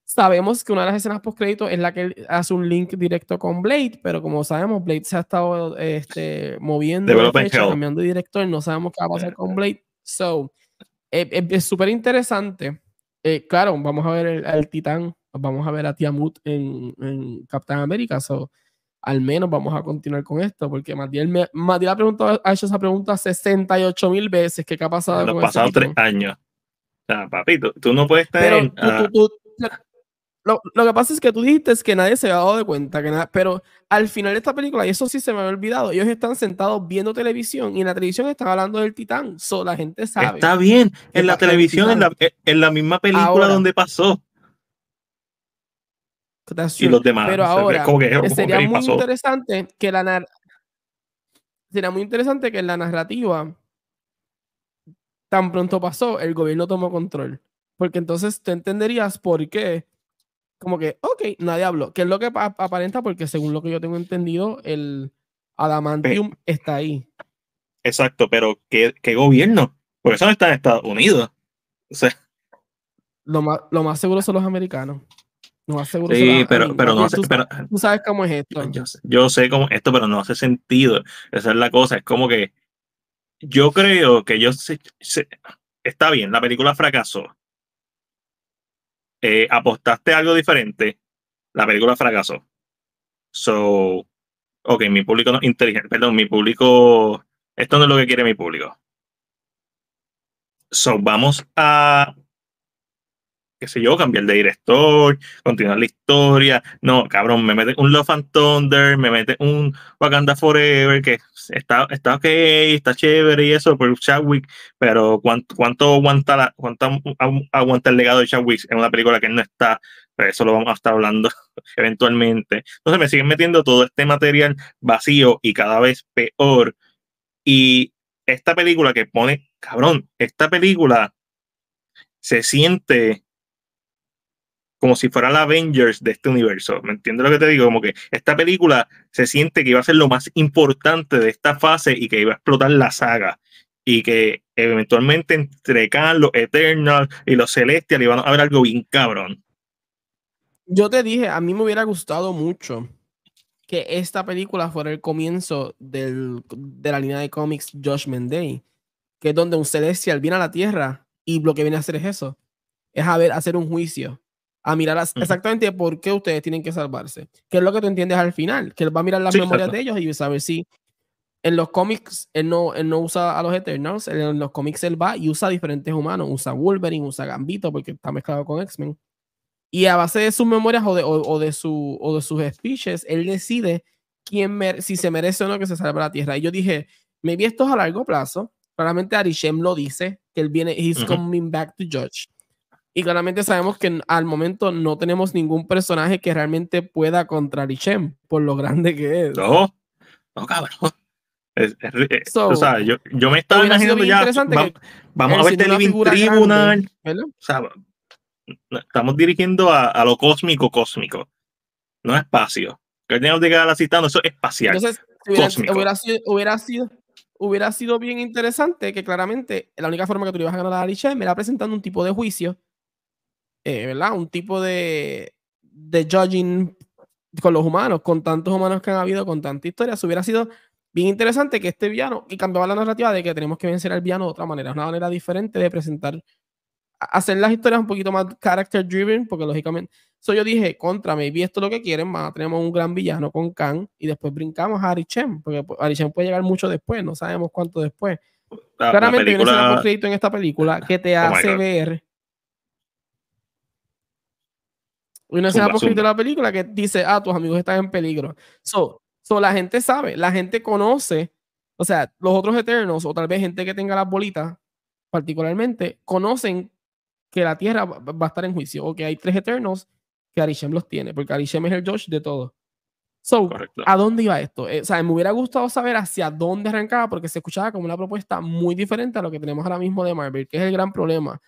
sabemos que una de las escenas post-crédito es la que hace un link directo con Blade, pero como sabemos, Blade se ha estado este, moviendo, cambiando de director, no sabemos qué va a pasar con Blade. So, eh, eh, es súper interesante. Eh, claro, vamos a ver el, el titán vamos a ver a Tiamut en, en Captain America. So, al menos vamos a continuar con esto, porque Matiel, ha, hecho esa pregunta 68 mil veces, que qué ha pasado? Los pasados tres años. O tú, no puedes estar ah. lo, que pasa es que tú dijiste que nadie se ha dado de cuenta, que nada, pero al final de esta película, y eso sí se me había olvidado, ellos están sentados viendo televisión y en la televisión están hablando del titán, so, la gente sabe. Está bien, en la televisión, en la, eh, en la, misma película donde pasó y los demás. Pero ahora, sería muy interesante que la sería muy interesante que la narrativa tan pronto pasó, el gobierno tomó control. Porque entonces tú entenderías por qué. Como que, ok, nadie habló. Que es lo que aparenta, porque según lo que yo tengo entendido, el Adamantium está ahí. Exacto, pero ¿qué, gobierno? Porque eso no está en Estados Unidos. Lo lo más seguro son los americanos. No hace Sí, pero, pero no hace, tú, sabes cómo es esto. Yo, sé cómo esto, pero no hace sentido. Esa es la cosa. Es como que yo creo que yo sé, está bien, la película fracasó. Eh, apostaste algo diferente, la película fracasó. So, ok, mi público no inteligente, perdón, mi público, esto no es lo que quiere mi público. So, vamos a qué sé yo, cambiar de director, continuar la historia. No, cabrón, me mete un Love and Thunder, me mete un Wakanda Forever, que está, está ok, está chévere y eso por Chadwick, pero ¿cuánto, aguanta, cuánto aguanta el legado de Chadwick en una película que no está? Pero pues eso lo vamos a estar hablando eventualmente. Entonces me siguen metiendo todo este material vacío y cada vez peor. Y esta película que pone, cabrón, esta película se siente como si fueran la Avengers de este universo. ¿Me entiendes lo que te digo? Como que esta película se siente que iba a ser lo más importante de esta fase y que iba a explotar la saga. Y que eventualmente entre Carlos, Eternal y los Celestials iban a haber algo bien cabrón. Yo te dije, a mí me hubiera gustado mucho que esta película fuera el comienzo del, de la línea de cómics Judgment Day, que es donde un Celestial viene a la Tierra y lo que viene a hacer es eso, es a ver, hacer un juicio a mirar exactamente por qué ustedes tienen que salvarse. Que es lo que tú entiendes al final, que él va a mirar las memorias de ellos y saber si en los cómics él no, él no usa a los Eternals, en los cómics él va y usa a diferentes humanos, usa Wolverine, usa Gambito porque está mezclado con X-Men. Y a base de sus memorias o de, o, de, su, o de sus speeches, él decide quién si se merece o no que se salve la Tierra. Y yo dije, me vi esto a largo plazo. Claramente Arishem lo dice, que él viene, he's coming back to judge. Y claramente sabemos que al momento no tenemos ningún personaje que realmente pueda contra Lichem, por lo grande que es. No, no, cabrón. Es, es, o sea, yo, yo, me estaba imaginando ya. vamos a ver Living Tribunal. o sea, estamos dirigiendo a, lo cósmico, cósmico. No espacio. que que que Galaxy no, eso es espacial. Entonces, hubiera, Hubiera, sido, hubiera, sido, bien interesante que claramente la única forma que tú ibas a ganar a Alicia era presentando un tipo de juicio eh, ¿verdad? Un tipo de, de judging con los humanos, con tantos humanos que han habido, con tanta historia, hubiera sido bien interesante que este villano, y cambiaba la narrativa de que tenemos que vencer al villano de otra manera, una manera diferente de presentar, hacer las historias un poquito más character driven, porque lógicamente, eso yo dije, contra, vi esto lo que quieren, más tenemos un gran villano con Khan, y después brincamos a Ari Chen, porque pues, Ari Chen puede llegar mucho después, no sabemos cuánto después. Claramente la película... en esta película que te oh hace ver Una escena poquito de la película que dice, ah, tus amigos están en peligro. So, so, la gente sabe, la gente conoce, o sea, los otros eternos, o tal vez gente que tenga las bolitas, particularmente, conocen que la Tierra va a estar en juicio, o que hay tres eternos que Arishem los tiene, porque Arishem es el Josh de todo. So, ¿a dónde iba esto? Eh, o sea, me hubiera gustado saber hacia dónde arrancaba, porque se escuchaba como una propuesta muy diferente a lo que tenemos ahora mismo de Marvel, que es el gran problema.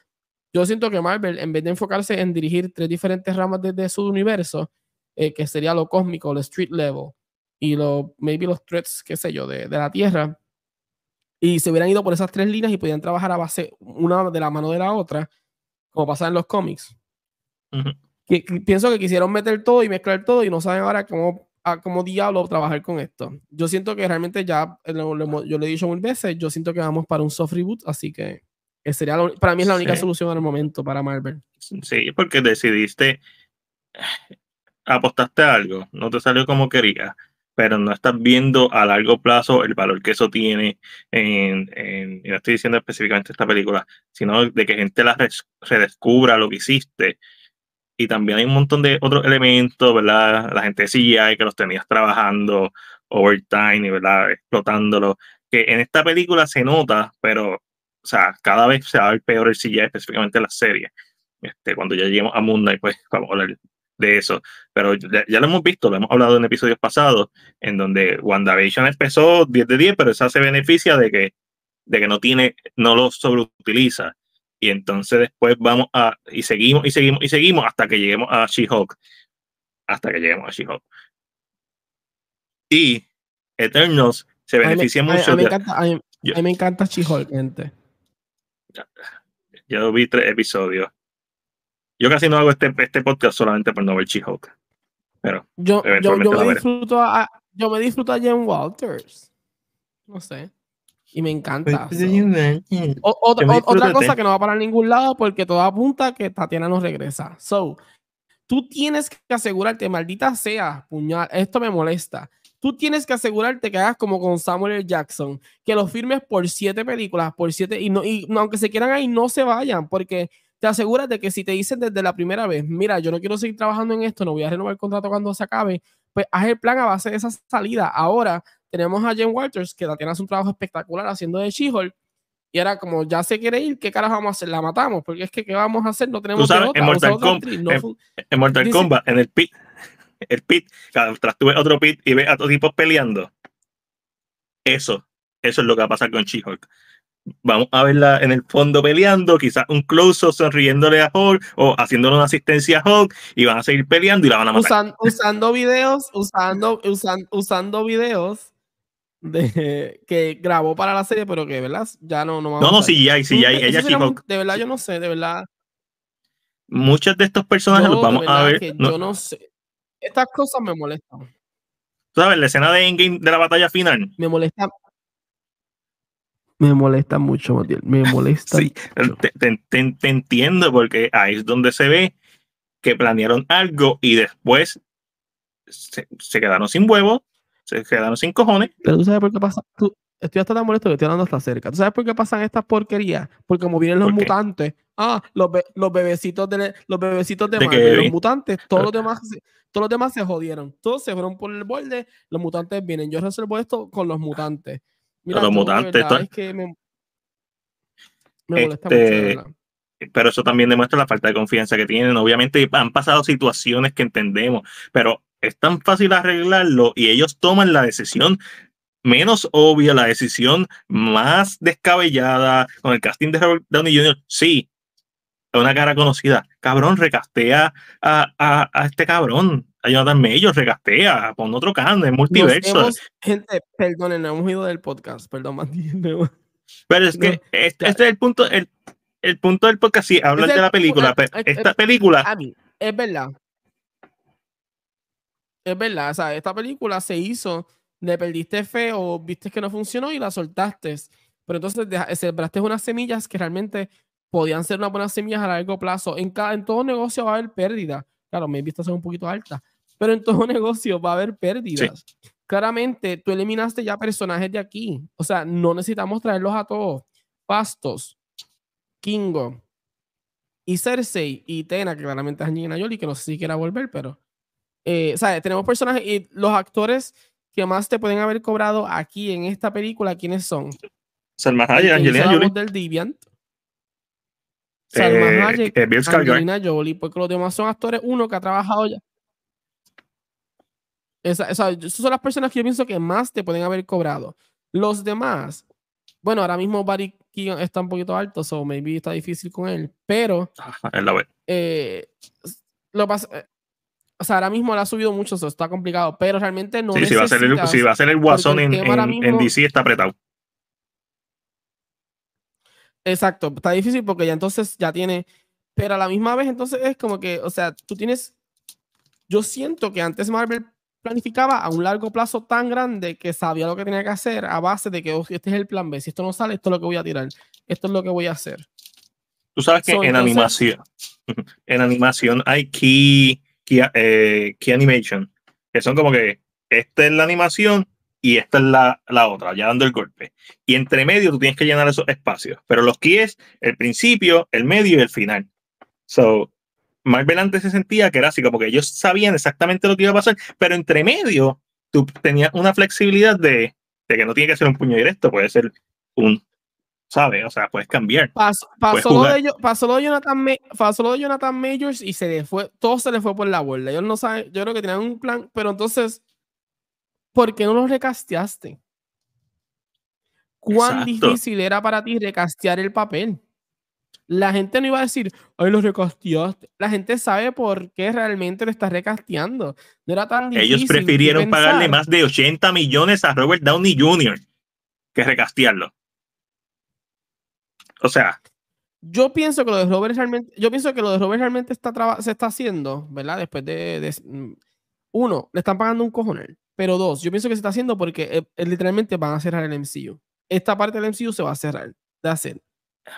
Yo siento que Marvel, en vez de enfocarse en dirigir tres diferentes ramas desde su universo, eh, que sería lo cósmico, lo street level y lo, maybe los threats, qué sé yo, de, la Tierra, y se hubieran ido por esas tres líneas y podían trabajar a base una de la mano de la otra, como pasa en los cómics. que, pienso que quisieron meter todo y mezclar todo y no saben ahora cómo, a, cómo diablo trabajar con esto. Yo siento que realmente ya, eh, yo lo he dicho mil veces, yo siento que vamos para un soft reboot, así que Sería para mí es la única solución solución al momento para Marvel. Sí, porque decidiste, apostaste algo, no te salió como querías, pero no estás viendo a largo plazo el valor que eso tiene en, y no estoy diciendo específicamente esta película, sino de que gente la redescubra lo que hiciste. Y también hay un montón de otros elementos, ¿verdad? La gente CGI que los tenías trabajando overtime, ¿verdad? Explotándolo. Que en esta película se nota, pero o sea, cada vez se va a ver peor el CGI, específicamente la serie. Este, cuando ya lleguemos a Munda y pues vamos a hablar de eso. Pero ya, lo hemos visto, lo hemos hablado en episodios pasados, en donde WandaVision empezó 10 de 10, pero esa se beneficia de que, de que no tiene, no lo sobreutiliza. Y entonces después vamos a, y seguimos, y seguimos, y seguimos hasta que lleguemos a She-Hulk. Hasta que lleguemos a She-Hulk. Y Eternals se beneficia mucho. A mí, me encanta, She-Hulk, gente. Yo vi tres episodios. Yo casi no hago este, este podcast solamente para no ver she Pero yo, yo, me disfruto a, yo me disfruto Jen Walters. No sé. Y me encanta. Pues, otra cosa que no va para ningún lado porque todo apunta que Tatiana no regresa. So, tú tienes que asegurarte, maldita sea, puñal, esto me molesta Tú tienes que asegurarte que hagas como con Samuel L. Jackson, que los firmes por siete películas, por siete, y, no, y aunque se quieran ahí, no se vayan, porque te aseguras de que si te dicen desde la primera vez, mira, yo no quiero seguir trabajando en esto, no voy a renovar el contrato cuando se acabe, pues haz el plan a base de esa salida. Ahora tenemos a Jane Walters, que tiene hace un trabajo espectacular haciendo de She-Hulk, y ahora, como ya se quiere ir, ¿qué caras vamos a hacer? La matamos, porque es que ¿qué vamos a hacer? No tenemos. Tú en Mortal, Kombat, en, Mortal Kombat, en el pit el pit, cada tras ves otro pit y ves a todos tipos peleando. Eso, eso es lo que va a pasar con She-Hulk. Vamos a verla en el fondo peleando, quizás un close-up sonriéndole a Hulk o haciéndole una asistencia a Hulk y van a seguir peleando y la van a matar. usando videos, usando, usando videos que grabó para la serie, pero que, ¿verdad? Ya no, no No, no, sí, sí, ya. Mm, ella De verdad, yo no sé, de verdad. Muchos de estos personajes los vamos a ver. No, yo no sé estas cosas me molestan. ¿Tú sabes? La escena de Endgame de la batalla final. Me molesta. Me molesta mucho, Matiel. Me molesta. sí, te, entiendo, porque ahí es donde se ve que planearon algo y después se, quedaron sin huevos, se quedaron sin cojones. Pero tú sabes por qué pasa. Estoy hasta tan molesto que estoy hablando hasta cerca. ¿Tú sabes por qué pasan estas porquerías? Porque como vienen los mutantes, ah, los, bebecitos de los bebecitos de, los mutantes, todos los ah. demás, todos los demás se jodieron. Todos se fueron por el borde, los mutantes vienen. Yo reservo esto con los mutantes. los mutantes, me, molesta este... pero eso también demuestra la falta de confianza que tienen. Obviamente han pasado situaciones que entendemos, pero es tan fácil arreglarlo y ellos toman la decisión menos obvia, la decisión más descabellada con el casting de Robert Downey Jr., sí, una cara conocida. Cabrón, recastea a, este cabrón, a ellos, recastea, con otro can, es multiverso. gente, perdonen, hemos ido del podcast, perdón, Matías. Pero es que este, es el punto, el, punto del podcast, sí, hablar de la película, eh, eh, esta eh, película... A es verdad. Es verdad, o sea, esta película se hizo le perdiste fe o viste que no funcionó y la soltaste. Pero entonces eh, sembraste unas semillas que realmente podían ser unas buenas semillas a largo plazo. En, cada, en todo negocio va a haber pérdida. Claro, mi visto es un poquito alta. pero en todo negocio va a haber pérdidas. Claramente, tú eliminaste ya personajes de aquí. O sea, no necesitamos traerlos a todos. Pastos, Kingo y Cersei y Tena, que claramente es Angelina Jolie, que no sé si quiera volver, pero... Eh, o sea, tenemos personajes y los actores que más te pueden haber cobrado aquí en esta película, ¿quiénes son? Salma Hayek, Angelina Jolie. del Deviant. Salma eh, Hayek, eh, Angelina Jolie, porque los demás son actores, uno que ha trabajado ya. esas son las personas que yo pienso que más te pueden haber cobrado. Los demás, bueno, ahora mismo Barry Keegan está un poquito alto, so maybe está difícil con él, pero. Eh, lo o sea, ahora mismo la ha subido mucho, eso está complicado, pero realmente no. Sí, si va, a ser el, si va a ser el Guasón en, en, DC, está apretado. Exacto, está difícil porque ya entonces ya tiene. Pero a la misma vez, entonces es como que, o sea, tú tienes. Yo siento que antes Marvel planificaba a un largo plazo tan grande que sabía lo que tenía que hacer a base de que oh, este es el plan B. Si esto no sale, esto es lo que voy a tirar. Esto es lo que voy a hacer. Tú sabes que en animación, en animación hay que key, eh, animation, que son como que esta es la animación y esta es la, otra, ya dando el golpe. Y entre medio tú tienes que llenar esos espacios. Pero los keys, el principio, el medio y el final. So, más adelante se sentía que era así, como que ellos sabían exactamente lo que iba a pasar, pero entre medio tú tenías una flexibilidad de, de que no tiene que ser un puño directo, puede ser un ¿sabes? O sea, puedes cambiar. Pasó, lo, de, pasó Jonathan, pasó Majors y se le fue, todo se le fue por la borda. yo no saben, yo creo que tenían un plan, pero entonces, ¿por qué no los recasteaste? ¿Cuán difícil era para ti recastear el papel? La gente no iba a decir, hoy los recasteaste. La gente sabe por qué realmente lo estás recasteando. No era tan Ellos prefirieron pagarle más de 80 millones a Robert Downey Jr. que recastearlo. O sea. Yo pienso que lo de Robert realmente, yo pienso que lo de realmente está se está haciendo, ¿verdad? Después de, mm, uno, le están pagando un cojonel, pero dos, yo pienso que se está haciendo porque eh, eh, literalmente van a cerrar el MCU. Esta parte del MCU se va a cerrar, de hacer.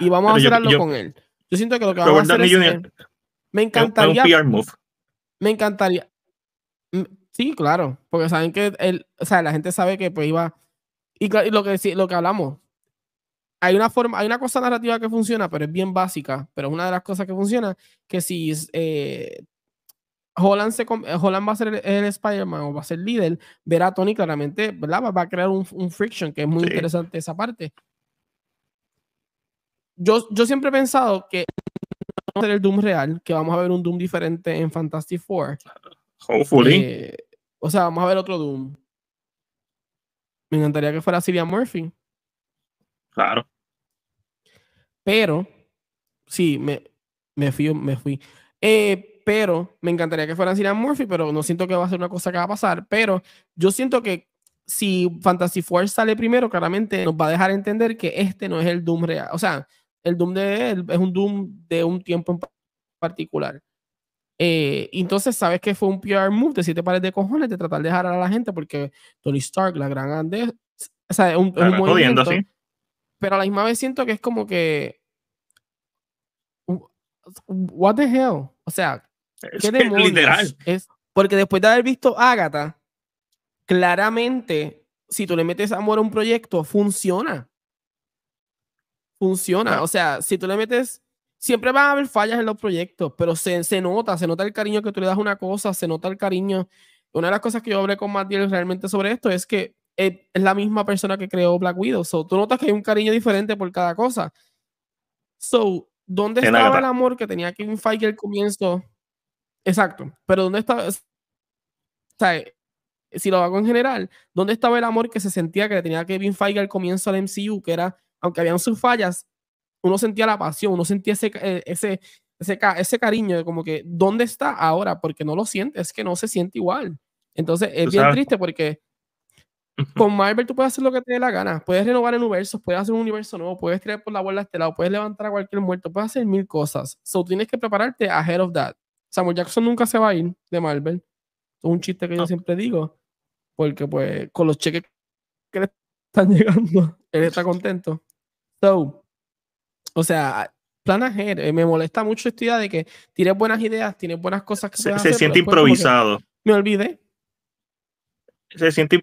Y vamos a cerrarlo con él. Yo siento que lo que vamos a hacer me encantaría Me encantaría. Mm, sí, claro, porque saben que él, o sea, la gente sabe que pues iba y, y lo que lo que hablamos, hay una forma, hay una cosa narrativa que funciona, pero es bien básica. Pero una de las cosas que funciona, que si eh, Holland, se, eh, Holland va a ser el, Spider-Man o va a ser líder, verá a Tony claramente, ¿verdad? Va, a crear un, friction, que es muy interesante esa parte. Yo, yo siempre he pensado que no va a ser el Doom real, que vamos a ver un Doom diferente en Fantastic Four. Hopefully. Eh, o sea, vamos a ver otro Doom. Me encantaría que fuera silvia Murphy. Claro. Pero, sí, me, me fui. Me fui. Eh, pero me encantaría que fueran Cillian Murphy, pero no siento que va a ser una cosa que va a pasar. Pero yo siento que si Fantasy Four sale primero, claramente nos va a dejar entender que este no es el Doom real. O sea, el Doom de él es un Doom de un tiempo en particular. Eh, entonces sabes que fue un PR move de siete pares de cojones de tratar de dejar a la gente porque Tony Stark, la gran Andes, o sea, es un movimiento, pero a la misma vez siento que es como que. Uh, what the hell? O sea, es ¿qué demonios? Literal. porque después de haber visto Agatha, claramente, si tú le metes amor a un proyecto, funciona. Funciona. O sea, si tú le metes. Siempre van a haber fallas en los proyectos, pero se, se nota, se nota el cariño que tú le das a una cosa, se nota el cariño. Una de las cosas que yo hablé con Matías realmente sobre esto es que es la misma persona que creó Black Widow. So, tú notas que hay un cariño diferente por cada cosa. So, ¿dónde estaba el amor que tenía Kevin Feige al comienzo? Exacto. Pero ¿dónde estaba? O si lo hago en general, ¿dónde estaba el amor que se sentía que tenía Kevin Feige al comienzo al MCU? Que era, aunque habían sus fallas, uno sentía la pasión, uno sentía ese, eh, ese, ese, cariño de como que, ¿dónde está ahora? Porque no lo siente, es que no se siente igual. Entonces, es bien triste porque con Marvel tú puedes hacer lo que te dé la gana. Puedes renovar el universo, puedes hacer un universo nuevo, puedes tirar por la bola a este lado, puedes levantar a cualquier muerto, puedes hacer mil cosas. So tienes que prepararte ahead of that. Samuel Jackson nunca se va a ir de Marvel. Es un chiste que yo siempre digo. Porque pues con los cheques que le están llegando, él está contento. So, o sea, plan ahead. Eh, me molesta mucho esta idea de que tiene buenas ideas, tiene buenas cosas que se, se siente improvisado. Me olvidé se siente,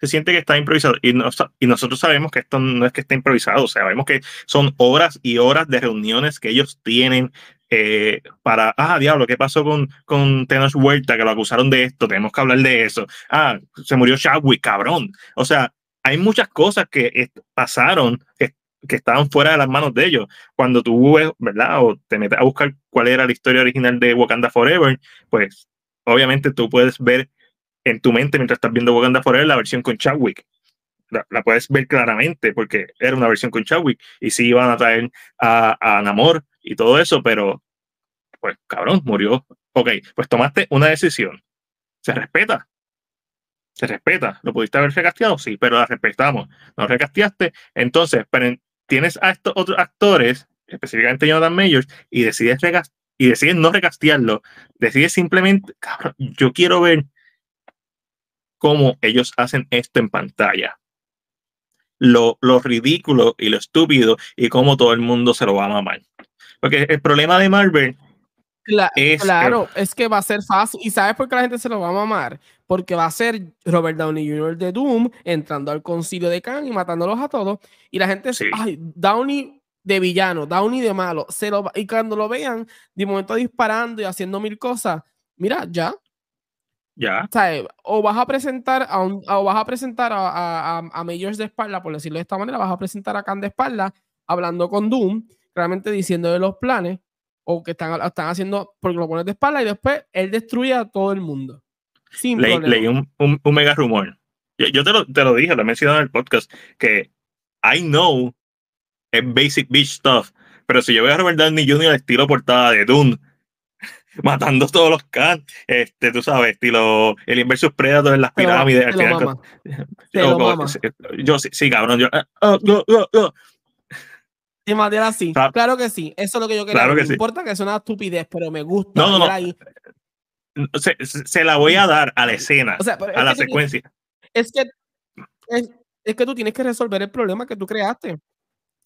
se que está improvisado. Y, nosotros sabemos que esto no es que esté improvisado, sabemos que son horas y horas de reuniones que ellos tienen eh, para, ah, diablo, ¿qué pasó con, con Tenoch Huerta? Que lo acusaron de esto, tenemos que hablar de eso. Ah, se murió Chadwick, cabrón. O sea, hay muchas cosas que pasaron que, que, estaban fuera de las manos de ellos. Cuando tú ves, ¿verdad? O te metes a buscar cuál era la historia original de Wakanda Forever, pues obviamente tú puedes ver en tu mente mientras estás viendo por Forever la versión con Chadwick. La, puedes ver claramente porque era una versión con Chadwick y sí iban a traer a, a Namor y todo eso, pero pues cabrón, murió. Ok, pues tomaste una decisión. Se respeta. Se respeta. ¿Lo pudiste haber recasteado? Sí, pero la respetamos. No recasteaste. Entonces, pero tienes a estos otros actores, específicamente Jonathan Mayors y decides, y decides no recastearlo. Decides simplemente, cabrón, yo quiero ver cómo ellos hacen esto en pantalla. Lo, ridículo y lo estúpido y cómo todo el mundo se lo va a mamar. Porque el problema de Marvel es claro, que... es que va a ser fácil. ¿Y sabes por qué la gente se lo va a mamar? Porque va a ser Robert Downey Jr. de Doom entrando al concilio de Khan y matándolos a todos. Y la gente, sí. ay, Downey de villano, Downey de malo. Se lo y cuando lo vean, de momento disparando y haciendo mil cosas, mira, ya, o, vas a presentar a un, o vas a presentar a, a, de espalda, por decirlo de esta manera, vas a presentar a Khan de espalda hablando con Doom, realmente de los planes o que están, están haciendo por lo pones de espalda y después él destruye a todo el mundo. Sin leí un, mega rumor. Yo, te, lo, te, lo, dije, lo he mencionado en el podcast, que I know es basic bitch stuff, pero si yo veo a Robert Downey Jr. estilo portada de Doom matando todos los cats, este, tú sabes, estilo el inversus Predator en las pirámides. yo, sí, cabrón, yo, eh, oh, así, claro. que sí, eso es lo que yo quería. no importa que sea una estupidez, pero me gusta. No, ahí. Se, la voy a dar a la escena, a la secuencia. es que es, que tú tienes que resolver el problema que tú creaste.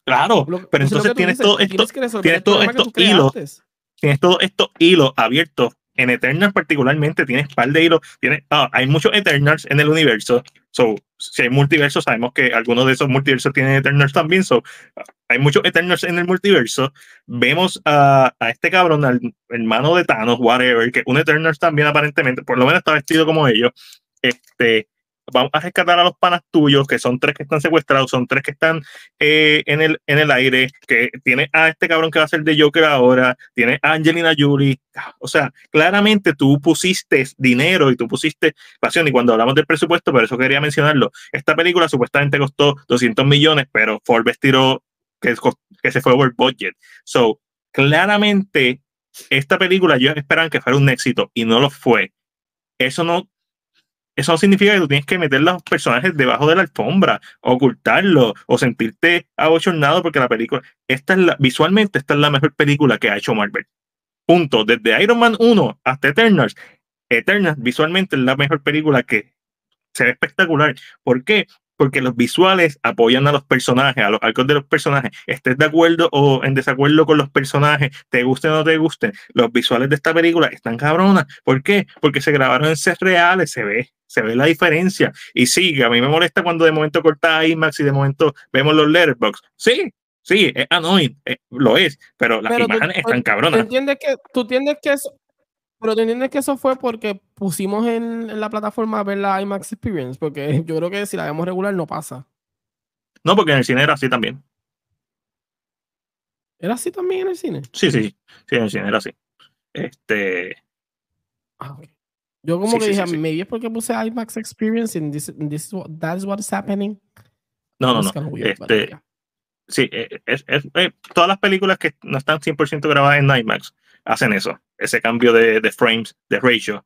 Claro, pero entonces tienes, todos estos hilos tienes todos estos hilos abiertos. En Eternals particularmente tienes par de hilo Tienes, ah, hay muchos Eternals en el universo. So, si hay multiversos, sabemos que algunos de esos multiversos tienen Eternals también. So, hay muchos Eternals en el multiverso. Vemos a, a este cabrón, al hermano de Thanos, whatever, que un Eternals también aparentemente, por lo menos está vestido como ellos. Este, vamos a rescatar a los panas tuyos, que son tres que están secuestrados, son tres que están eh, en, el, en el aire, que tiene a este cabrón que va a ser de Joker ahora, tiene a Angelina Jolie. O sea, claramente tú pusiste dinero y tú pusiste pasión. Y cuando hablamos del presupuesto, por eso quería mencionarlo, esta película supuestamente costó 200 millones, pero Forbes tiró que, se fue over budget. So, claramente, esta película yo esperaban que fuera un éxito y no lo fue. Eso no eso significa que tú tienes que meter los personajes debajo de la alfombra, ocultarlo o sentirte abochornado porque la película, esta es visualmente esta es la mejor película que ha hecho Marvel. Punto. Desde Iron Man 1 hasta Eternals, Eternals visualmente es la mejor película que se ve espectacular. ¿Por qué? porque los visuales apoyan a los personajes, a los arcos de los personajes. Estés de acuerdo o en desacuerdo con los personajes, te gusten o no te gusten, los visuales de esta película están cabronas. ¿Por qué? Porque se grabaron en sets reales, se ve, se ve la diferencia. Y sí, a mí me molesta cuando de momento corta IMAX y de momento vemos los letterbox. Sí, sí, es annoying, eh, lo es, pero las imágenes están cabronas. ¿tú entiendes, que, ¿Tú entiendes que pero tú entiendes que eso fue porque pusimos en, la plataforma ver la IMAX Experience, porque yo creo que si la vemos regular no pasa. No, porque en el cine era así también. ¿Era así también en el cine? Sí, sí, sí, en el cine era así. Este. Ah, yo como que dije, me es porque puse IMAX Experience and this, this that is what is happening. No, no, no. este, sí, eh, eh, es, eh, todas las películas que no están 100% grabadas en IMAX hacen eso ese cambio de, frames, de ratio.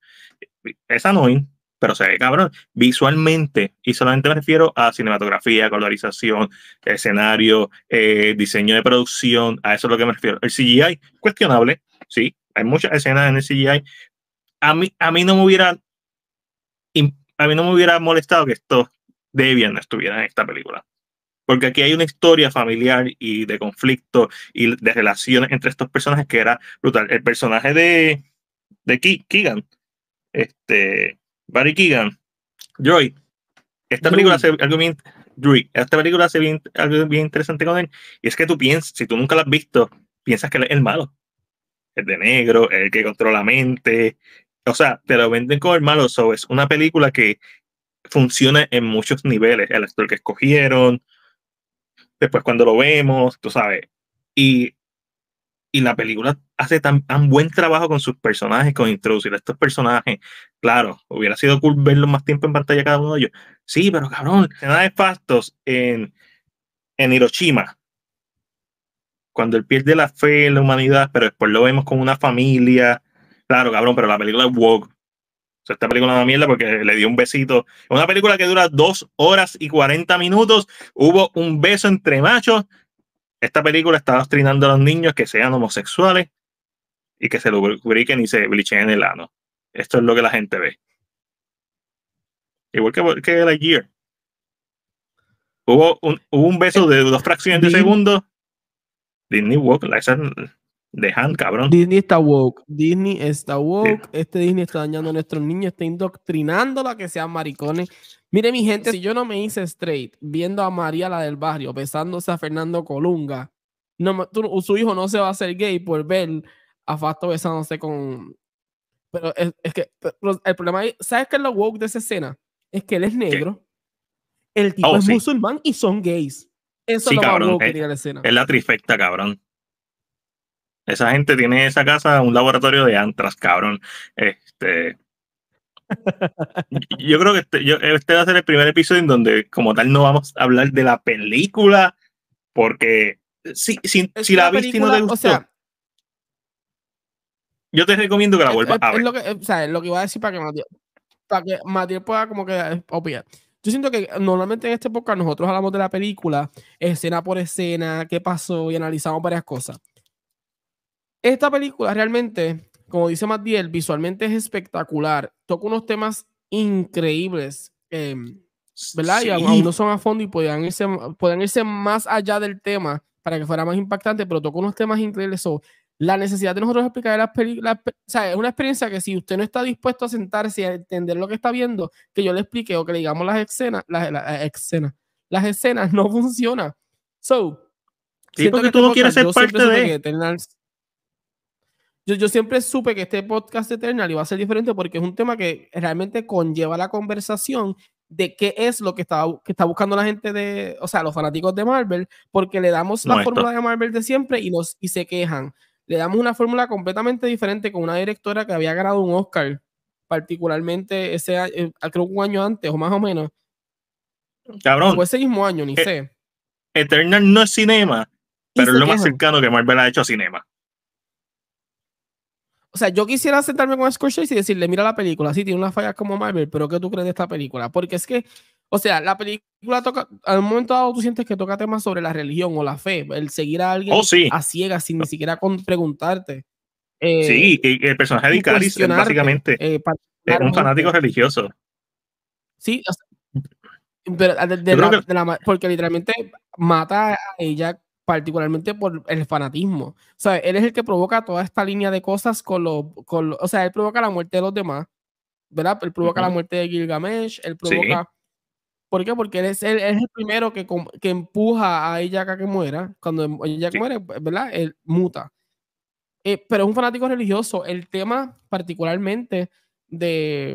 Es annoying, pero se ve cabrón. Visualmente, y solamente me refiero a cinematografía, colorización, escenario, eh, diseño de producción, a eso es lo que me refiero. El CGI, cuestionable, sí, hay muchas escenas en el CGI. A mí, a mí no me hubiera a mí no me hubiera molestado que estos Debian no estuviera en esta película. Porque aquí hay una historia familiar y de conflicto y de relaciones entre estos personajes que era brutal. El personaje de, de Keegan, este, Barry Keegan, Joy, esta película se, algo bien, esta película hace bien, algo bien interesante con él. Y es que tú piensas, si tú nunca la has visto, piensas que él es el malo. El de negro, el que controla la mente. O sea, te lo venden como el malo. So, es una película que funciona en muchos niveles. El actor que escogieron, después cuando lo vemos, tú sabes. Y, la película hace tan, buen trabajo con sus personajes, con introducir a estos personajes. Claro, hubiera sido cool verlos más tiempo en pantalla cada uno de ellos. Sí, pero cabrón, nada de Fastos en, en Hiroshima. Cuando él pierde la fe en la humanidad, pero después lo vemos con una familia. Claro, cabrón, pero la película es woke esta película es mierda porque le dio un besito. una película que dura dos horas y 40 minutos. Hubo un beso entre machos. Esta película está ostrinando a los niños que sean homosexuales y que se lubriquen y se blichen en el ano. Esto es lo que la gente ve. Igual que, la Gear Hubo un, beso de dos fracciones de segundo. Disney Walk, dejan cabrón. Disney está woke. Disney está woke. Este Disney está dañando a nuestros niños, está indoctrinándola que sean maricones. Mire, mi gente, si yo no me hice straight viendo a María la del barrio besándose a Fernando Colunga, su hijo no se va a hacer gay por ver a Fasto besándose con. Pero es, que el problema es, ¿sabes qué es lo woke de esa escena? Es que él es negro, el tipo oh, es musulmán y son gays. Eso es lo woke que eh, tiene la escena. Es la trifecta, cabrón. Esa gente tiene esa casa un laboratorio de antras, cabrón. Este. yo creo que este, este, va a ser el primer episodio en donde, como tal, no vamos a hablar de la película, porque si, si, la viste y no te gustó. yo te recomiendo que la vuelvas a ver. Es lo, que, o lo que iba a decir para que Matías, para que pueda como que eh, opinar. Yo siento que normalmente en este podcast nosotros hablamos de la película, escena por escena, qué pasó y analizamos varias cosas. Esta película realmente, como dice Matiel, visualmente es espectacular. Toca unos temas increíbles. Em, ¿Verdad? Y aún no son a fondo y podían irse, irse más allá del tema para que fuera más impactante, pero toca unos temas increíbles. la necesidad de nosotros explicar las películas, o sea, es una experiencia que si usted no está dispuesto a sentarse y a entender lo que está viendo, que yo le explique o que le digamos las escenas, las, escenas, las escenas no funciona. So, sí, porque que tú este no quieres ser parte de. Yo, siempre supe que este podcast Eternal iba a ser diferente porque es un tema que realmente conlleva la conversación de qué es lo que está, que está buscando la gente de, o sea, los fanáticos de Marvel, porque le damos la fórmula de Marvel de siempre y, nos, y se quejan. Le damos una fórmula completamente diferente con una directora que había ganado un Oscar, particularmente ese eh, creo un año antes o más o menos. Cabrón. fue ese mismo año, ni eh, sé. Eternal no es cinema, pero es lo más cercano que Marvel ha hecho a cinema. O sea, yo quisiera sentarme con Scorsese y decirle, mira la película, sí, tiene unas fallas como Marvel, pero ¿qué tú crees de esta película? Porque es que, o sea, la película toca, al momento dado tú sientes que toca temas sobre la religión o la fe, el seguir a alguien oh, a ciegas sin ni siquiera preguntarte. Eh, sí, el personaje de Icaris eh, eh, es básicamente un fanático religioso. Sí, o sea, porque literalmente mata a ella particularmente por el fanatismo. O sea, él es el que provoca toda esta línea de cosas con los, con o sea, él provoca la muerte de los demás, ¿verdad? Él provoca la muerte de Gilgamesh, él provoca... ¿Por qué? Porque él es, es el primero que, que empuja a a que muera. Cuando ella muere, ¿verdad? Él muta. Eh, pero es un fanático religioso. El tema particularmente de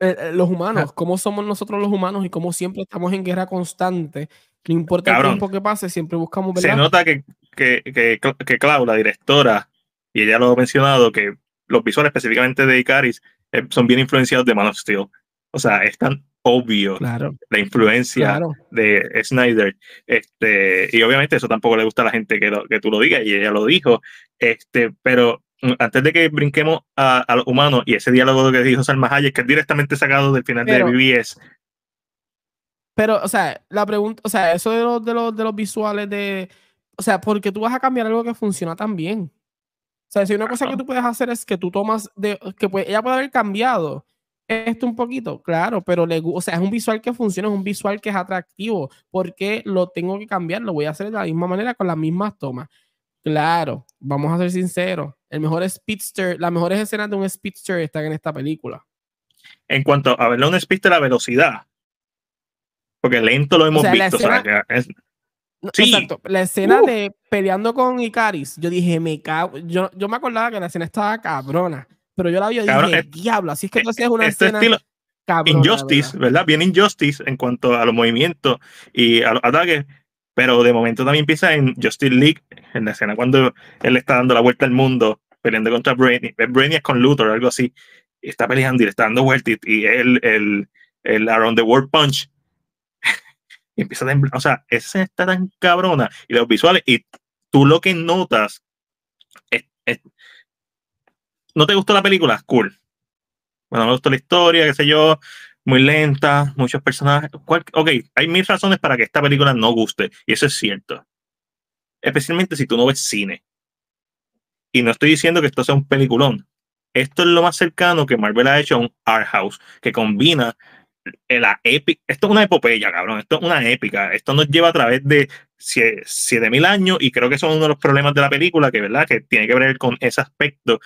eh, eh, los humanos, cómo somos nosotros los humanos y cómo siempre estamos en guerra constante no importa el tiempo que pase, siempre buscamos. ¿verdad? Se nota que, que, que, la directora, y ella lo ha mencionado, que los visuales específicamente de Icaris eh, son bien influenciados de Man of Steel. O sea, es tan obvio claro. la influencia de Snyder. Este, y obviamente eso tampoco le gusta a la gente que, que tú lo digas, y ella lo dijo. Este, pero antes de que brinquemos a, humano los y ese diálogo que dijo Salma Hayek, que es directamente sacado del final de BBS, pero, o sea, la pregunta, o sea, eso de los, de los, visuales de. O sea, porque tú vas a cambiar algo que funciona tan bien. O sea, si una cosa que tú puedes hacer es que tú tomas de. que ella puede haber cambiado esto un poquito, claro, pero le, o sea, es un visual que funciona, es un visual que es atractivo. ¿Por qué lo tengo que cambiar? Lo voy a hacer de la misma manera, con las mismas tomas. Claro, vamos a ser sinceros. El mejor speedster, las mejores escenas de un speedster están en esta película. En cuanto a verlo un speedster, la velocidad porque lento lo hemos visto. sí. Exacto. La escena de peleando con Icaris, yo dije, me cago. Yo, yo me acordaba que la escena estaba cabrona. Pero yo la vi y dije, diablo, así es que no e-, es una este escena. Estilo, injustice, ¿verdad? viene Bien injustice en cuanto a los movimientos y a los ataques. Pero de momento también empieza en Justice League, en la escena cuando él está dando la vuelta al mundo, peleando contra Brainy. Brainy es con Luthor o algo así. Está peleando y le está dando vuelta y, él, el, el Around the World Punch y empieza a temblar. O sea, esa está tan cabrona y los visuales, y tú lo que notas no te gustó la película, cool. Bueno, me gustó la historia, qué sé yo, muy lenta, muchos personajes. ok, hay mil razones para que esta película no guste, y eso es cierto. Especialmente si tú no ves cine. Y no estoy diciendo que esto sea un peliculón. Esto es lo más cercano que Marvel ha hecho a un art house, que combina la esto es una epopeya, cabrón, esto es una épica, esto nos lleva a través de 7000 años y creo que son uno de los problemas de la película, que verdad, que tiene que ver con ese aspecto.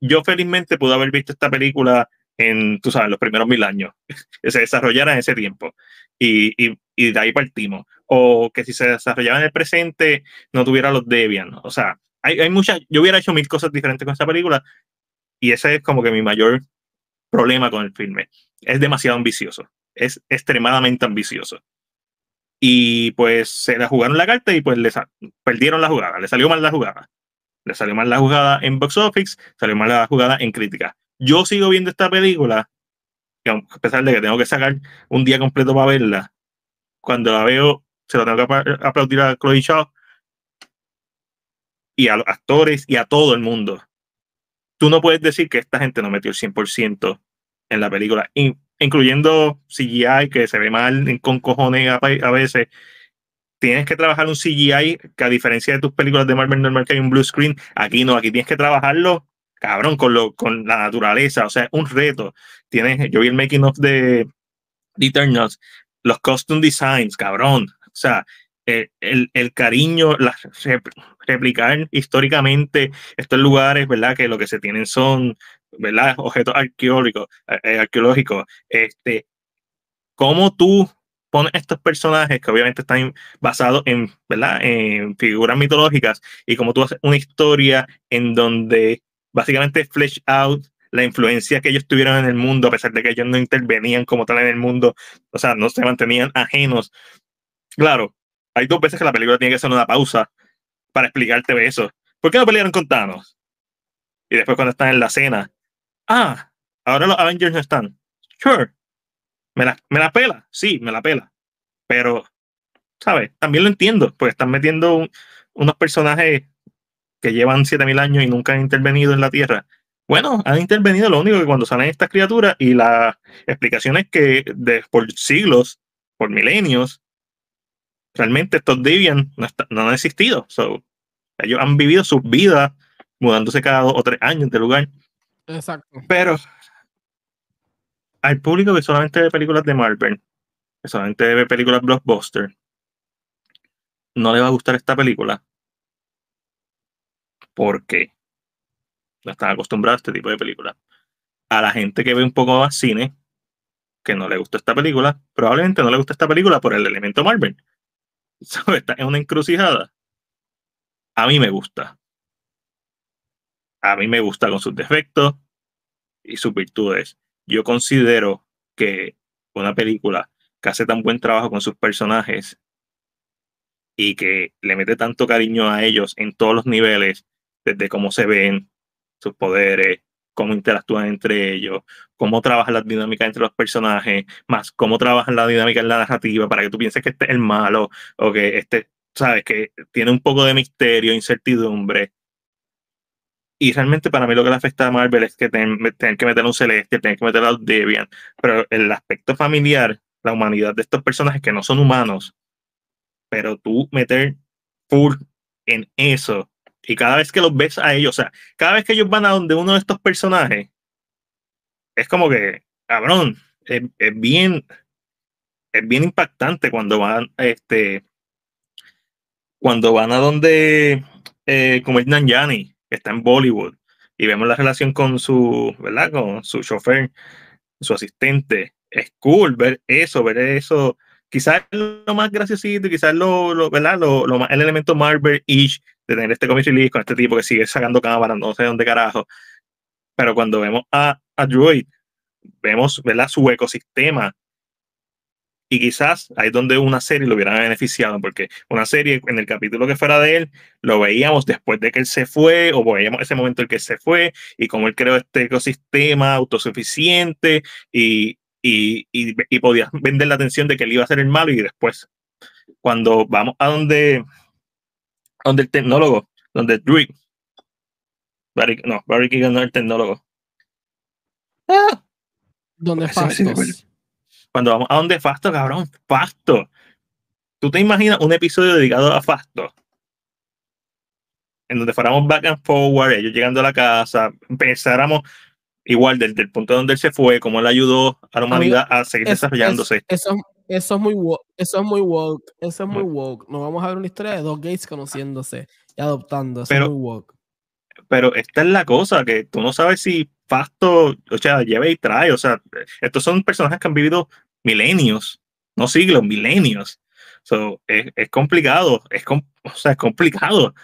Yo felizmente pude haber visto esta película en, tú sabes, los primeros mil años, que se desarrollara en ese tiempo y, y, y, de ahí partimos. O que si se desarrollaba en el presente no tuviera los Debian, o sea, hay, hay muchas, yo hubiera hecho mil cosas diferentes con esta película y ese es como que mi mayor problema con el filme. Es demasiado ambicioso. Es extremadamente ambicioso. Y pues se la jugaron la carta y pues les perdieron la jugada. Le salió mal la jugada. Le salió mal la jugada en box office, salió mal la jugada en crítica. Yo sigo viendo esta película, a pesar de que tengo que sacar un día completo para verla. Cuando la veo, se la tengo que aplaudir a Chloe Shaw y a los actores y a todo el mundo tú no puedes decir que esta gente no metió el 100% en la película, incluyendo CGI que se ve mal con cojones a, veces. Tienes que trabajar un CGI que a diferencia de tus películas de Marvel normal que hay un blue screen, aquí no, aquí tienes que trabajarlo, cabrón, con, lo, con la naturaleza, o sea, un reto. Tienes, yo vi el making of de, Eternals, los costume designs, cabrón, o sea, el, el cariño, la, replicar históricamente estos lugares, ¿verdad? Que lo que se tienen son, ¿verdad? Objetos arqueológicos, eh, eh, arqueológicos. Este, ¿Cómo tú pones estos personajes que obviamente están basados en, ¿verdad? En figuras mitológicas y cómo tú haces una historia en donde básicamente flesh out la influencia que ellos tuvieron en el mundo, a pesar de que ellos no intervenían como tal en el mundo, o sea, no se mantenían ajenos. Claro, hay dos veces que la película tiene que hacer una pausa para explicarte eso. ¿Por qué no pelearon con Thanos? Y después cuando están en la cena, ah, ahora los Avengers no están. Sure. Me la, me la pela, sí, me la pela. Pero, ¿sabes? También lo entiendo, porque están metiendo unos personajes que llevan 7000 años y nunca han intervenido en la Tierra. Bueno, han intervenido, lo único que cuando salen estas criaturas y la explicación es que de, por siglos, por milenios, realmente estos Divian no, han existido. ellos han vivido sus vidas mudándose cada dos o tres años de lugar. Exacto. Pero al público que solamente ve películas de Marvel, que solamente ve películas blockbuster, no le va a gustar esta película. Porque no están acostumbrados a este tipo de películas. A la gente que ve un poco más cine, que no le gusta esta película, probablemente no le gusta esta película por el elemento Marvel. ¿sabes? una encrucijada. A mí me gusta. A mí me gusta con sus defectos y sus virtudes. Yo considero que una película que hace tan buen trabajo con sus personajes y que le mete tanto cariño a ellos en todos los niveles, desde cómo se ven, sus poderes, cómo interactúan entre ellos, cómo trabajan las dinámicas entre los personajes, más cómo trabajan la dinámica en la narrativa para que tú pienses que este es el malo o que este, sabes, que tiene un poco de misterio, incertidumbre. Y realmente para mí lo que le afecta a Marvel es que tienen que meter un Celeste, tienen que meter a un Debian, pero el aspecto familiar, la humanidad de estos personajes que no son humanos, pero tú meter full en eso y cada vez que los ves a ellos, o sea, cada vez que ellos van a donde uno de estos personajes, es como que, cabrón, es, bien, es bien impactante cuando van, este, cuando van a donde, eh, como es Nanjani, que está en Bollywood, y vemos la relación con su, ¿verdad? Con su chofer, su asistente. Es cool ver eso, ver eso. Quizás lo más graciosito, quizás lo, Lo, más, el elemento Marvel-ish de tener este comic release con este tipo que sigue sacando cámaras, no sé dónde carajo. Pero cuando vemos a, a Droid, vemos ¿verdad? su ecosistema. Y quizás ahí es donde una serie lo hubiera beneficiado, porque una serie en el capítulo que fuera de él, lo veíamos después de que él se fue, o veíamos ese momento en el que se fue, y cómo él creó este ecosistema autosuficiente, y, y, y, y vender la atención de que él iba a ser el malo, y después, cuando vamos a donde donde el tecnólogo, donde Drake. no, Barry Keegan no es el tecnólogo. Ah. ¿Dónde Fastos? Cuando vamos a donde Fasto, cabrón, Fasto. ¿Tú te imaginas un episodio dedicado a Fasto? En donde fuéramos back and forward, ellos llegando a la casa, empezáramos igual desde el punto donde él se fue, cómo él ayudó a la humanidad a, seguir desarrollándose. Es, eso es muy woke, eso es muy woke, eso es muy woke. Nos vamos a ver una historia de dos gays conociéndose y adoptando, eso pero, es Pero esta es la cosa, que tú no sabes si Fasto, o sea, lleva y trae, o sea, estos son personajes que han vivido milenios, no siglos, milenios. So, es, es, complicado, es, o sea, es complicado.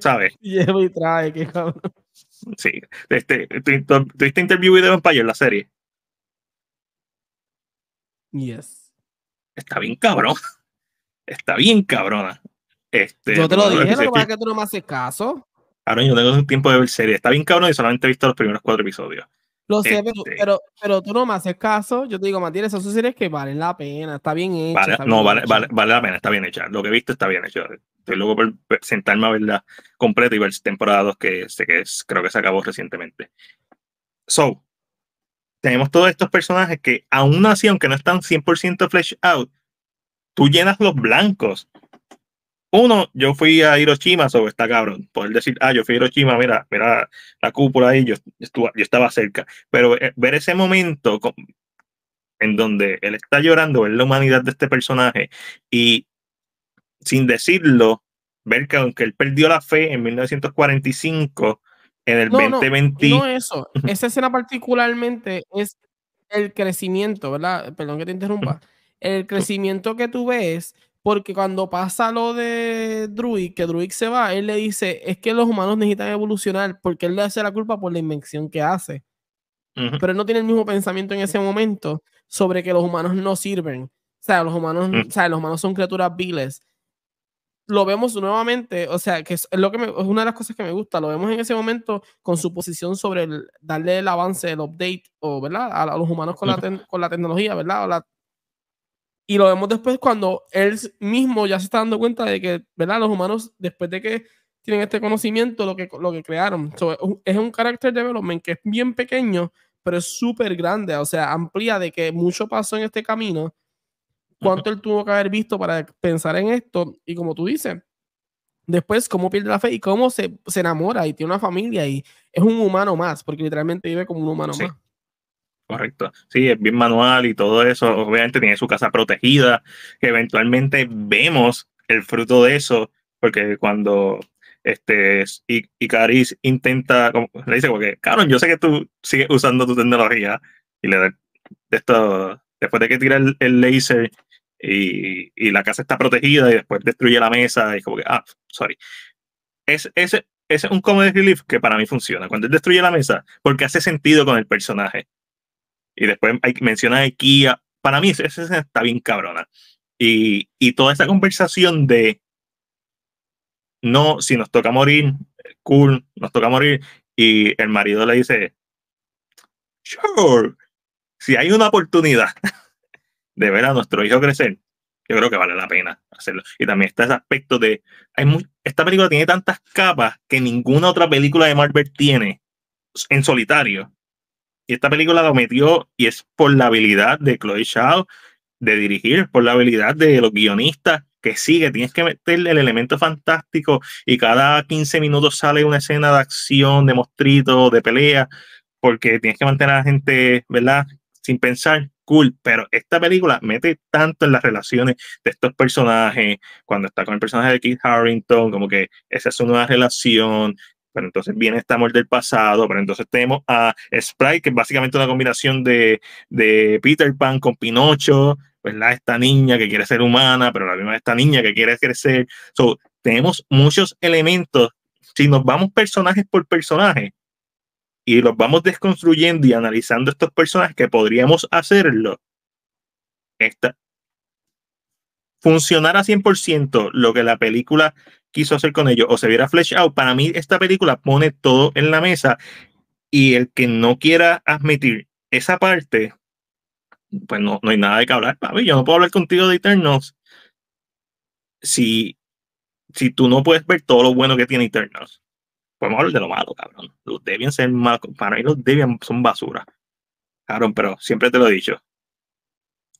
¿Sabes? Lleva y trae, qué cabrón. Sí, este, tu, interview de en la serie. Yes. Está bien cabrón. Está bien cabrona. Este, yo te lo dije, lo que que tú no me haces caso. Ahora yo tengo un tiempo de ver series. Está bien cabrón y solamente he visto los primeros cuatro episodios. Lo sé, pero, este. pero, tú no me haces caso. Yo te digo, Matías, esas series que valen la pena, está bien hecha. Vale, no, vale, Vale, la pena, está bien hecha. Lo que he visto está bien hecho. Estoy luego por sentarme a verla completa y ver temporada 2 que, sé que es, creo que se acabó recientemente. So, tenemos todos estos personajes que aún así, aunque no están 100% flesh out, tú llenas los blancos. Uno, yo fui a Hiroshima, sobre esta cabrón. Poder decir, ah, yo fui a Hiroshima, mira, mira la cúpula ahí, yo, yo estaba cerca. Pero eh, ver ese momento en donde él está llorando, ver la humanidad de este personaje y sin decirlo, ver que aunque él perdió la fe en 1945, en el no, 2020. No, eso, esa escena particularmente es el crecimiento, ¿verdad? Perdón que te interrumpa. El crecimiento que tú ves, porque cuando pasa lo de Druid, que Druid se va, él le dice, es que los humanos necesitan evolucionar porque él le hace la culpa por la invención que hace. Pero él no tiene el mismo pensamiento en ese momento sobre que los humanos no sirven. O sea, los humanos, o sea, los humanos son criaturas viles lo vemos nuevamente, o sea, que es, lo que es una de las cosas que me gusta, lo vemos en ese momento con su posición sobre el, darle el avance, el update, o, ¿verdad? A, los humanos con, la con la tecnología, ¿verdad? O y lo vemos después cuando él mismo ya se está dando cuenta de que, ¿verdad? Los humanos, después de que tienen este conocimiento, lo que, lo que crearon. es un de development que es bien pequeño, pero es súper grande, o sea, amplía de que mucho pasó en este camino cuánto él tuvo que haber visto para pensar en esto. Y como tú dices, después cómo pierde la fe y cómo se, se enamora y tiene una familia y es un humano más, porque literalmente vive como un humano más. Correcto. Sí, es bien manual y todo eso. Obviamente tiene su casa protegida, que eventualmente vemos el fruto de eso, porque cuando este y, Caris intenta, le dice, porque, Caron, yo sé que tú sigues usando tu tecnología y le da esto, después de que tira el, el laser y, la casa está protegida y después destruye la mesa y es como que, ah, sorry. Es, ese es un comedy relief que para mí funciona. Cuando él destruye la mesa, porque hace sentido con el personaje. Y después hay, menciona a Kia. Para mí esa escena está bien cabrona. Y, y toda esa conversación de, no, si nos toca morir, cool, nos toca morir. Y el marido le dice, sure, si hay una oportunidad de ver a nuestro hijo crecer, yo creo que vale la pena hacerlo. Y también está ese aspecto de. esta película tiene tantas capas que ninguna otra película de Marvel tiene en solitario. Y esta película lo metió, y es por la habilidad de Chloe Shaw de dirigir, por la habilidad de los guionistas que sigue, tienes que meterle el elemento fantástico y cada 15 minutos sale una escena de acción, de mostrito, de pelea, porque tienes que mantener a la gente, ¿verdad? Sin pensar cool, pero esta película mete tanto en las relaciones de estos personajes, cuando está con el personaje de Keith Harrington, como que esa es una nueva relación, pero entonces viene este amor del pasado, pero entonces tenemos a Sprite, que es básicamente una combinación de, Peter Pan con Pinocho, ¿verdad? Esta niña que quiere ser humana, pero la misma esta niña que quiere crecer. tenemos muchos elementos. Si nos vamos personajes por personaje, y los vamos desconstruyendo y analizando estos personajes que podríamos hacerlo. Esta, a 100% lo que la película quiso hacer con ellos o se viera flesh out, para mí esta película pone todo en la mesa y el que no quiera admitir esa parte, pues no, hay nada de que hablar, papi, yo no puedo hablar contigo de Eternals si, si tú no puedes ver todo lo bueno que tiene Eternals. Fue pues hablar de lo malo, cabrón. Los Debian ser malos. para mí los Debian son basura. Cabrón, pero siempre te lo he dicho.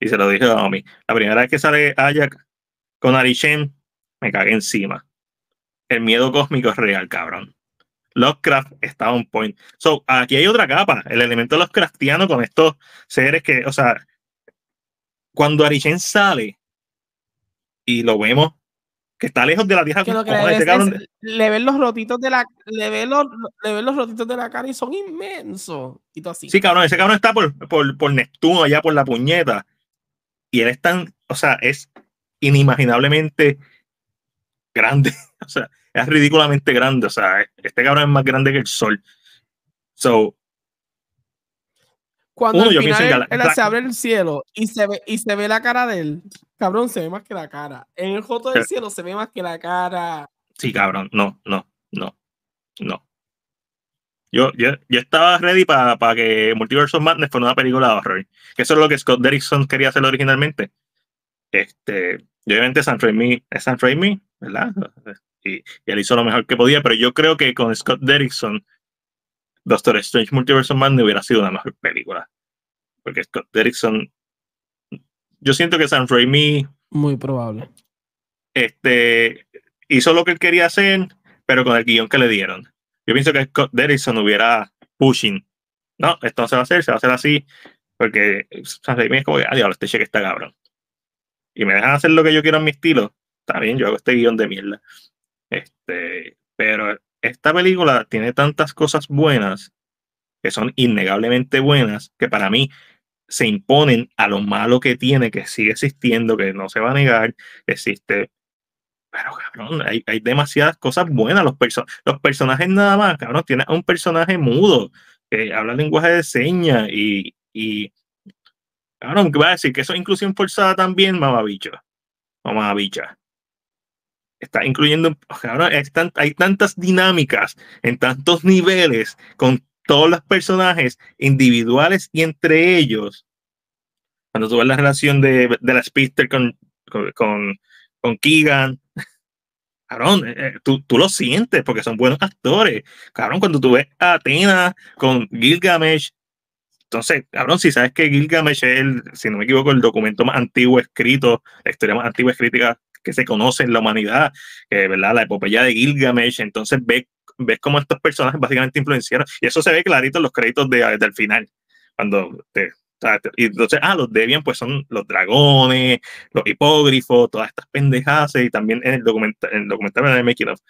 Y se lo dije a Naomi. La primera vez que sale Ajax con Arishem, me cagué encima. El miedo cósmico es real, cabrón. Lovecraft está on point. So, aquí hay otra capa, el elemento Lovecraftiano con estos seres que, o sea, cuando Arishen sale y lo vemos que está lejos de la tierra le, ven los rotitos de la, le ven los, rotitos de la cara y son inmensos. Sí, cabrón, ese cabrón está por, por Neptuno, allá por la puñeta. Y él es tan, o sea, es inimaginablemente grande. O sea, es ridículamente grande. O sea, este cabrón es más grande que el sol. So, cuando se abre el cielo y se, ve, y se ve la cara de él, cabrón, se ve más que la cara. En el Joto del eh. Cielo se ve más que la cara. Sí, cabrón, no, no, no, no. Yo, yo, estaba ready para que Multiverse of Madness fuera una película de horror. Que eso es lo que Scott Derrickson quería hacer originalmente. Este, obviamente San San ¿verdad? y, él hizo lo mejor que podía, pero yo creo que con Scott Derrickson Doctor Strange Multiverse of Madness hubiera sido una mejor película. Porque Scott Derrickson. Yo siento que San Raimi. Muy probable. Este, hizo lo que él quería hacer, pero con el guión que le dieron. Yo pienso que Scott Derrickson hubiera pushing. No, esto no se va a hacer, se va a hacer así. Porque San Raimi es como que, ah, este cheque está cabrón. Y me dejan hacer lo que yo quiero en mi estilo. Está bien, yo hago este guión de mierda. Este, pero esta película tiene tantas cosas buenas, que son innegablemente buenas, que para mí se imponen a lo malo que tiene, que sigue existiendo, que no se va a negar, existe. Pero, cabrón, hay, demasiadas cosas buenas. Los, los personajes nada más, cabrón, tiene un personaje mudo, que habla lenguaje de señas y, Cabrón, que va a decir que eso es inclusión forzada también, mamá Mamabicha está incluyendo, ahora hay, tantas dinámicas en tantos niveles con todos los personajes individuales y entre ellos. Cuando tú ves la relación de, de la Spister con, con, con, Keegan, cabrón, eh, eh, tú, lo sientes porque son buenos actores. Cabrón, cuando tú ves a Athena con Gilgamesh, entonces, cabrón, si sabes que Gilgamesh es, el, si no me equivoco, el documento más antiguo escrito, la historia más antigua escrita, que se conoce en la humanidad, ¿verdad? La epopeya de Gilgamesh, entonces ves, ves cómo estos personajes básicamente influenciaron, y eso se ve clarito en los créditos de, eh, del final, cuando y entonces, ah, los Debian pues son los dragones, los hipógrifos, todas estas pendejadas, y también en el, documental, en el documental de Making of,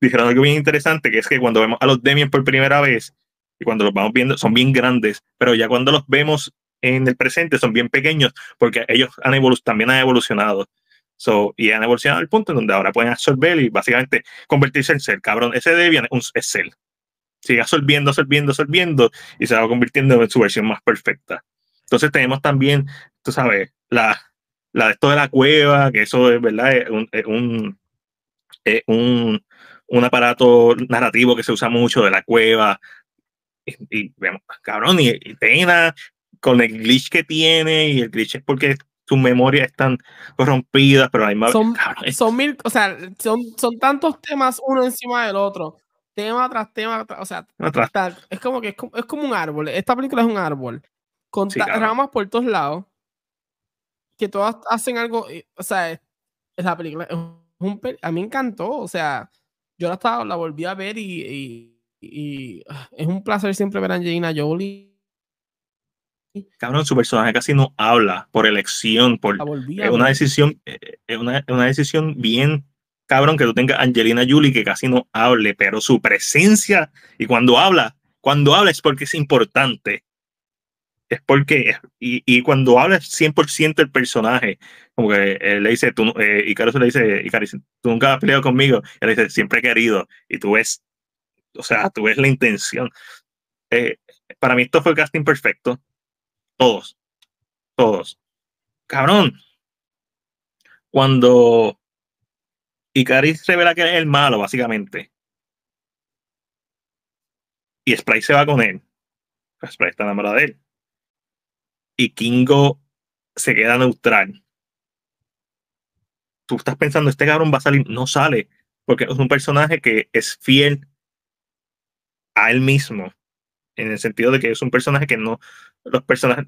dijeron algo bien interesante, que es que cuando vemos a los Debian por primera vez, y cuando los vamos viendo, son bien grandes, pero ya cuando los vemos en el presente son bien pequeños, porque ellos han también han evolucionado. So, y han evolucionado al punto en donde ahora pueden absorber y básicamente convertirse en ser, cabrón. Ese Debian es, Cell Sigue absorbiendo, absorbiendo, absorbiendo y se va convirtiendo en su versión más perfecta. Entonces tenemos también, tú sabes, la, la de esto de la cueva, que eso es verdad, es un, es un, aparato narrativo que se usa mucho de la cueva. Y, veamos cabrón, y, y pena con el glitch que tiene, y el glitch es porque sus memorias están corrompidas, pero hay más son, mil, o sea, son, son tantos temas uno encima del otro, tema tras tema, o sea, es como que es como, un árbol, esta película es un árbol, con ramas por todos lados, que todas hacen algo, o sea, es, la película, es un, a mí me encantó, o sea, yo la, estaba, la volví a ver y, y, y ah, es un placer siempre ver a Angelina Jolie cabrón, su personaje casi no habla por elección, por una decisión, eh, eh, es una, decisión bien cabrón que tú tengas Angelina Jolie que casi no hable, pero su presencia y cuando habla, cuando habla es porque es importante. Es porque, y, y cuando habla es 100% el personaje, como que eh, le dice, tú, y Carlos le dice, y tú nunca has peleado conmigo, y él le dice, siempre he querido, y tú ves, o sea, tú ves la intención. para mí esto fue el casting perfecto, todos. Todos. Cabrón. Cuando icaris revela que es el malo, básicamente. Y Sprite se va con él. Pues Sprite está enamorada de él. Y Kingo se queda neutral. Tú estás pensando, este cabrón va a salir. No sale. Porque es un personaje que es fiel a él mismo. En el sentido de que es un personaje que no, los personajes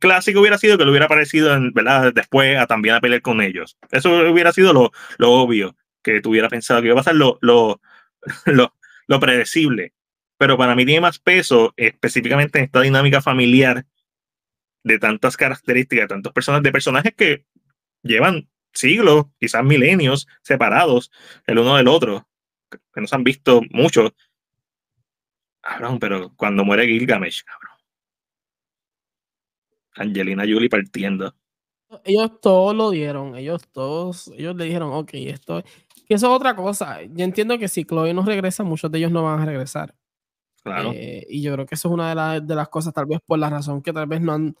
clásico hubiera sido que lo hubiera parecido ¿verdad? después a también a pelear con ellos. Eso hubiera sido lo, obvio que tuviera pensado que iba a pasar, lo, lo, predecible. Pero para mí tiene más peso específicamente en esta dinámica familiar de tantas características, de tantos personajes, de personajes que llevan siglos, quizás milenios, separados el uno del otro, que no se han visto mucho. pero cuando muere Gilgamesh, cabrón Angelina Jolie partiendo. Ellos todos lo dieron, ellos todos, ellos le dijeron, ok, esto, que eso es otra cosa. Yo entiendo que si Chloe no regresa, muchos de ellos no van a regresar. Claro. Eh, y yo creo que eso es una de, las cosas, tal vez por la razón que tal vez no han,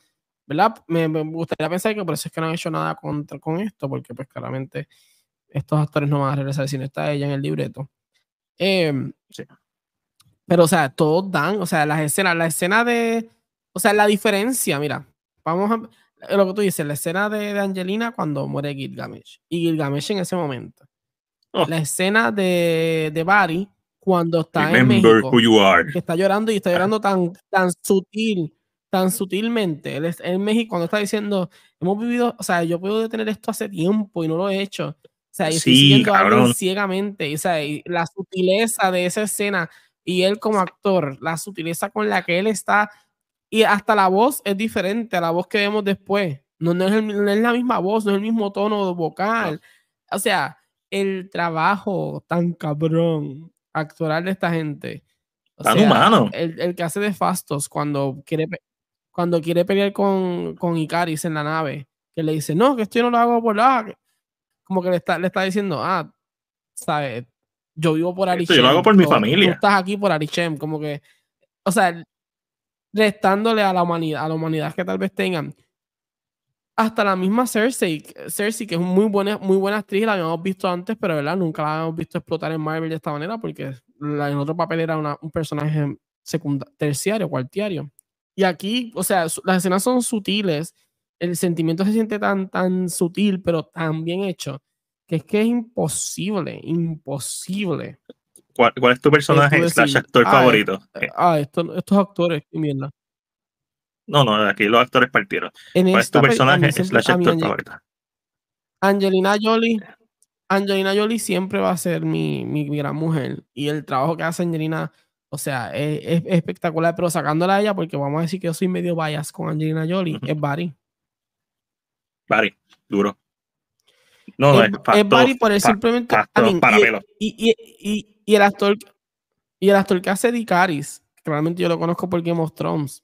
¿verdad? Me, gustaría pensar que por eso es que no han hecho nada contra, con esto, porque pues claramente estos actores no van a regresar si no está ella en el libreto. Em, sí. Pero, o sea, todos dan, o sea, las escenas, la escena de, o sea, la diferencia, mira, Vamos a lo que tú dices, la escena de, Angelina cuando muere Gilgamesh. Y Gilgamesh en ese momento. Ah. La escena de, de Bari cuando está en México. Que está llorando y está llorando tan, tan sutil, tan sutilmente. Él, en México cuando está diciendo, hemos vivido, o sea, yo puedo detener esto hace tiempo y no lo he hecho. O sea, y a ciegamente. o sea, la sutileza de esa escena y él como actor, la sutileza con la que él está y hasta la voz es diferente a la voz que vemos después. No, es, es, la misma voz, no es el mismo tono vocal. O sea, el trabajo tan cabrón actoral de esta gente. tan humano. El, el, que hace de Fastos cuando quiere, cuando quiere pelear con, con Icaris en la nave, que le dice, no, que esto yo no lo hago por nada. Como que le está, le está diciendo, ah, sabes, yo vivo por Arishem. yo lo hago por mi familia. Tú estás aquí por Arishem. como que, o sea, restándole a la humanidad, a la humanidad que tal vez tengan. Hasta la misma Cersei, Cersei que es muy buena, muy buena actriz, la habíamos visto antes, pero ¿verdad? nunca la habíamos visto explotar en Marvel de esta manera porque la, en otro papel era un personaje terciario, cuartiario. Y aquí, o sea, las escenas son sutiles, el sentimiento se siente tan, tan sutil, pero tan bien hecho, que es que es imposible, imposible ¿Cuál, es tu personaje eh, slash actor ah, favorito? Eh, eh. ah, estos actores, y mierda. No, no, aquí los actores partieron. ¿Cuál es tu personaje slash actor favorito? Angelina Jolie. Angelina Jolie siempre va a ser mi, mi, gran mujer. Y el trabajo que hace Angelina, o sea, es, espectacular. Pero sacándola a ella, porque vamos a decir que yo soy medio bias con Angelina Jolie, es Barry. Barry, duro. No, es, no, es, es por el simplemente. y, y el actor, y el actor que hace Dicaris, realmente yo lo conozco por Game of Thrones.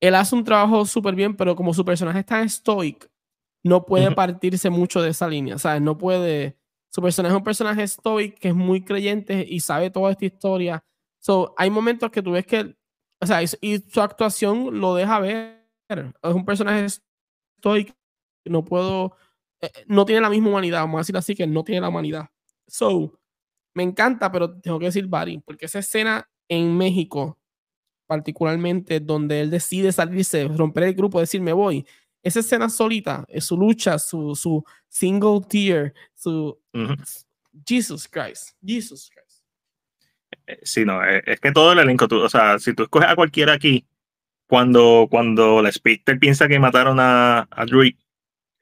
Él hace un trabajo súper bien, pero como su personaje es tan stoic, no puede partirse mucho de esa línea. ¿Sabes? No puede. Su personaje es un personaje stoic que es muy creyente y sabe toda esta historia. So, hay momentos que tú ves que. O sea, y su actuación lo deja ver. Es un personaje stoic. No puedo. Eh, no tiene la misma humanidad, vamos a decir así, que no tiene la humanidad. So, me encanta, pero tengo que decir Barry, porque esa escena en México, particularmente donde él decide salirse, romper el grupo, decir me voy, esa escena solita, eh, su lucha, su, single tear, su Jesus Christ, Jesus Christ. Eh, eh, sí, no, es que todo el elenco, o sea, si tú escoges a cualquiera aquí, cuando, cuando la Spister piensa que mataron a, a Drake,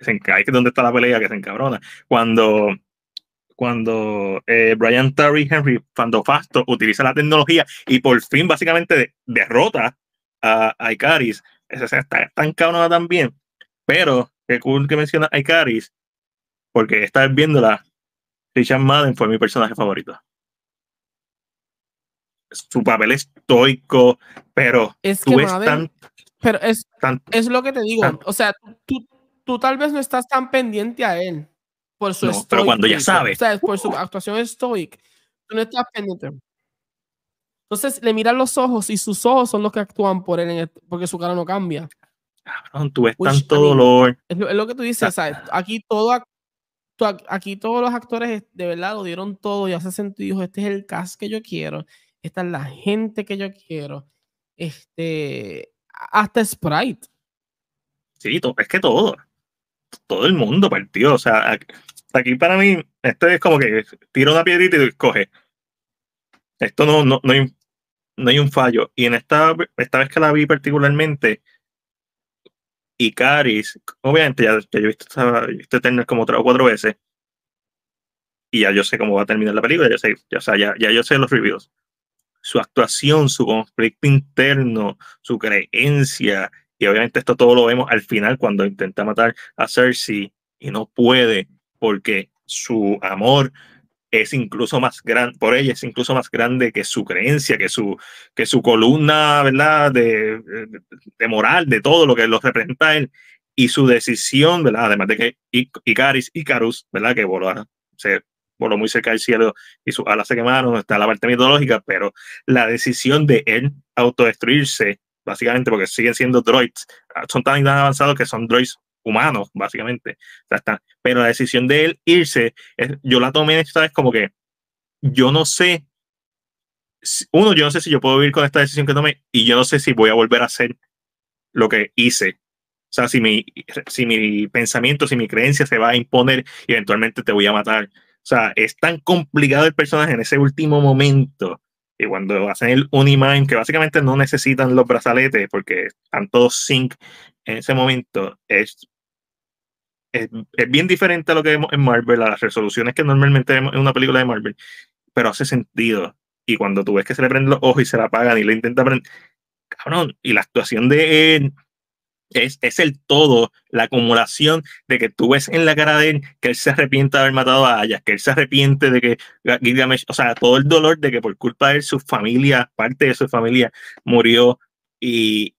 se, es donde está la pelea que se encabrona. Cuando cuando eh, Brian Terry Henry, Fasto utiliza la tecnología y por fin básicamente derrota a, Icaris. está tan cabrona también. Pero, qué cool que menciona Icaris, porque vez viéndola, Richard Madden fue mi personaje favorito. Su papel estoico, pero es tú pero es, lo que te digo. o sea, tú tal vez no estás tan pendiente a él por su Pero cuando ya sabes. Por su uh. actuación stoic, tú no estás pendiente. Entonces le miran los ojos y sus ojos son los que actúan por él porque su cara no cambia. tanto dolor. Es lo, que tú dices, Aquí, todo, aquí todos los actores de verdad lo dieron todo y hace sentido. Dijo, este es el cast que yo quiero. Esta es la gente que yo quiero. Este, hasta Sprite. Sí, es que todo todo el mundo partió. Pues, o sea, aquí para mí, esto es como que tiro una piedrita y coge. Esto no, no, no, hay, no hay un fallo. Y en esta, esta vez que la vi particularmente, Icaris, obviamente ya, que yo he visto, este como tres o cuatro veces. Y ya yo sé cómo va a terminar la película, ya sé, ya, ya, ya yo sé los reviews. Su actuación, su conflicto interno, su creencia, y obviamente esto todo lo vemos al final cuando intenta matar a Cersei y no puede porque su amor es incluso más grande, por ella es incluso más grande que su creencia, que su, que su columna, ¿verdad? De, moral, de todo lo que lo representa él y su decisión, ¿verdad? Además de que Icaris, Icarus, ¿verdad? Que voló, se voló muy cerca del cielo y sus alas se quemaron, está la parte mitológica, pero la decisión de él autodestruirse básicamente, porque siguen siendo droids. Ah, son tan, tan avanzados que son droids humanos, básicamente. O sea, pero la decisión de él irse, yo la tomé esta vez como que yo no sé, uno, yo no sé si yo puedo vivir con esta decisión que tomé y yo no sé si voy a volver a hacer lo que hice. O sea, si mi, si mi pensamiento, si mi creencia se va a imponer y eventualmente te voy a matar. O sea, es tan complicado el personaje en ese último momento y cuando hacen el Unimind, que básicamente no necesitan los brazaletes porque están todos sync en ese momento, es, es, bien diferente a lo que vemos en Marvel, a las resoluciones que normalmente vemos en una película de Marvel, pero hace sentido. Y cuando tú ves que se le prenden los ojos y se la apagan y le intenta prender, cabrón, y la actuación de, es, es el todo, la acumulación de que tú ves en la cara de él que él se arrepiente de haber matado a Aya, que él se arrepiente de que o sea, todo el dolor de que por culpa de él su familia, parte de su familia, murió y,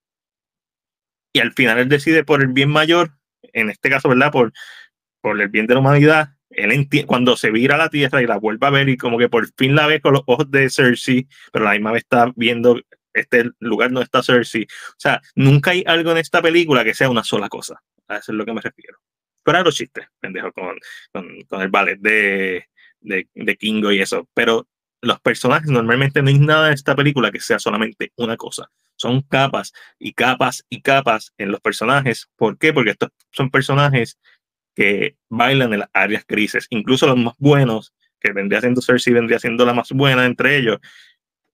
y al final él decide por el bien mayor, en este caso, ¿verdad? Por, por el bien de la humanidad, él cuando se vira a la tierra y la vuelve a ver y como que por fin la ve con los ojos de Cersei, pero la misma está viendo este lugar no está Cersei. O sea, nunca hay algo en esta película que sea una sola cosa. A eso es lo que me refiero. Pero los chistes, pendejo, con, con, el ballet de, de, de, Kingo y eso. Pero los personajes normalmente no hay nada en esta película que sea solamente una cosa. Son capas y capas y capas en los personajes. ¿Por qué? Porque estos son personajes que bailan en las áreas grises. Incluso los más buenos, que vendría siendo Cersei, vendría siendo la más buena entre ellos,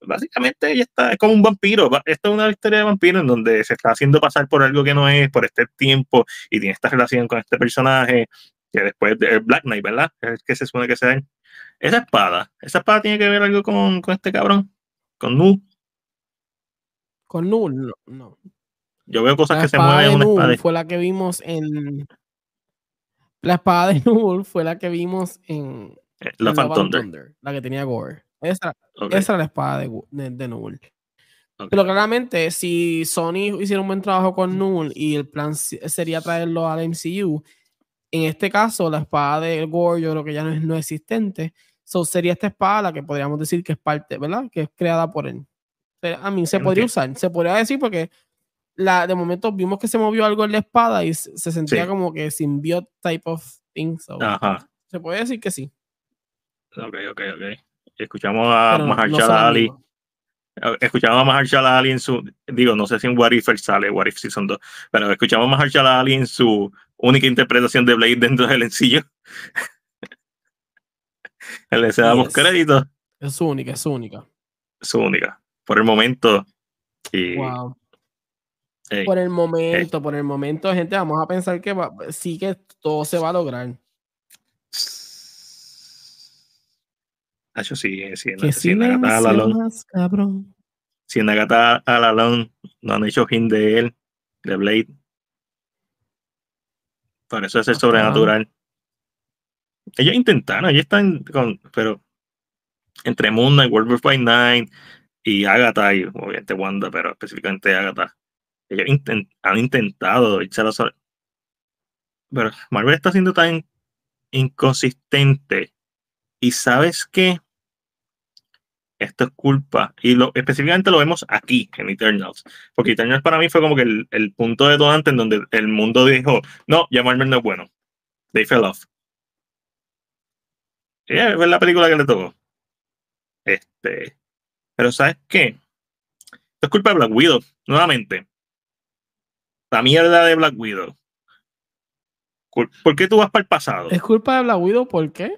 básicamente ella está como un vampiro. Esta es una historia de vampiro en donde se está haciendo pasar por algo que no es, por este tiempo, y tiene esta relación con este personaje, que después de Black Knight, ¿verdad? Es que se supone que sea Esa espada, esa espada tiene que ver algo con, este cabrón, con null Con null no. Yo veo cosas que se mueven en espada. Fue la que vimos en. La espada de null fue la que vimos en. Eh, la Phantom La que tenía Gore. Esa, esa era la espada de, de, Null. Pero claramente, si Sony hiciera un buen trabajo con mm. Null y el plan sería traerlo al MCU, en este caso, la espada de Gore, yo creo que ya no es no existente. So, sería esta espada la que podríamos decir que es parte, ¿verdad? Que es creada por él. Pero, a mí se podría usar, se podría decir porque la, de momento vimos que se movió algo en la espada y se, sentía como que symbiote type of thing. Se puede decir que sí. Ok, ok, ok. Escuchamos a Pero Ali. Escuchamos a Ali en su, digo, no sé si en What If sale, What If Season 2, pero escuchamos a Mahershala Ali en su única interpretación de Blade dentro del sencillo. Le damos crédito. Es su única, es su única. Su única. Por el momento. Por el momento, por el momento, gente, vamos a pensar que sí que todo se va a lograr. Hacho, ah, eh, sí, sí, que sí, Agatha cabrón. Si Nagata Alalón no han hecho fin de él, de Blade. Para eso es el sobrenatural. Ellos intentaron, ellos están con. Pero entre Moon y World of Nine y Agatha, y obviamente Wanda, pero específicamente Agatha, ellos han intentado echar a Pero Marvel está siendo tan inconsistente y sabes qué? Esto es culpa. Y lo, específicamente lo vemos aquí, en Eternals. Porque Eternals para mí fue como que el, de punto antes en donde el mundo dijo, no, llamarme no es bueno. They fell off. Yeah, es la película que le tocó. Este. Pero ¿sabes qué? Esto es culpa de Black Widow, nuevamente. La mierda de Black Widow. ¿Por qué tú vas para el pasado? Es culpa de Black Widow, ¿por qué?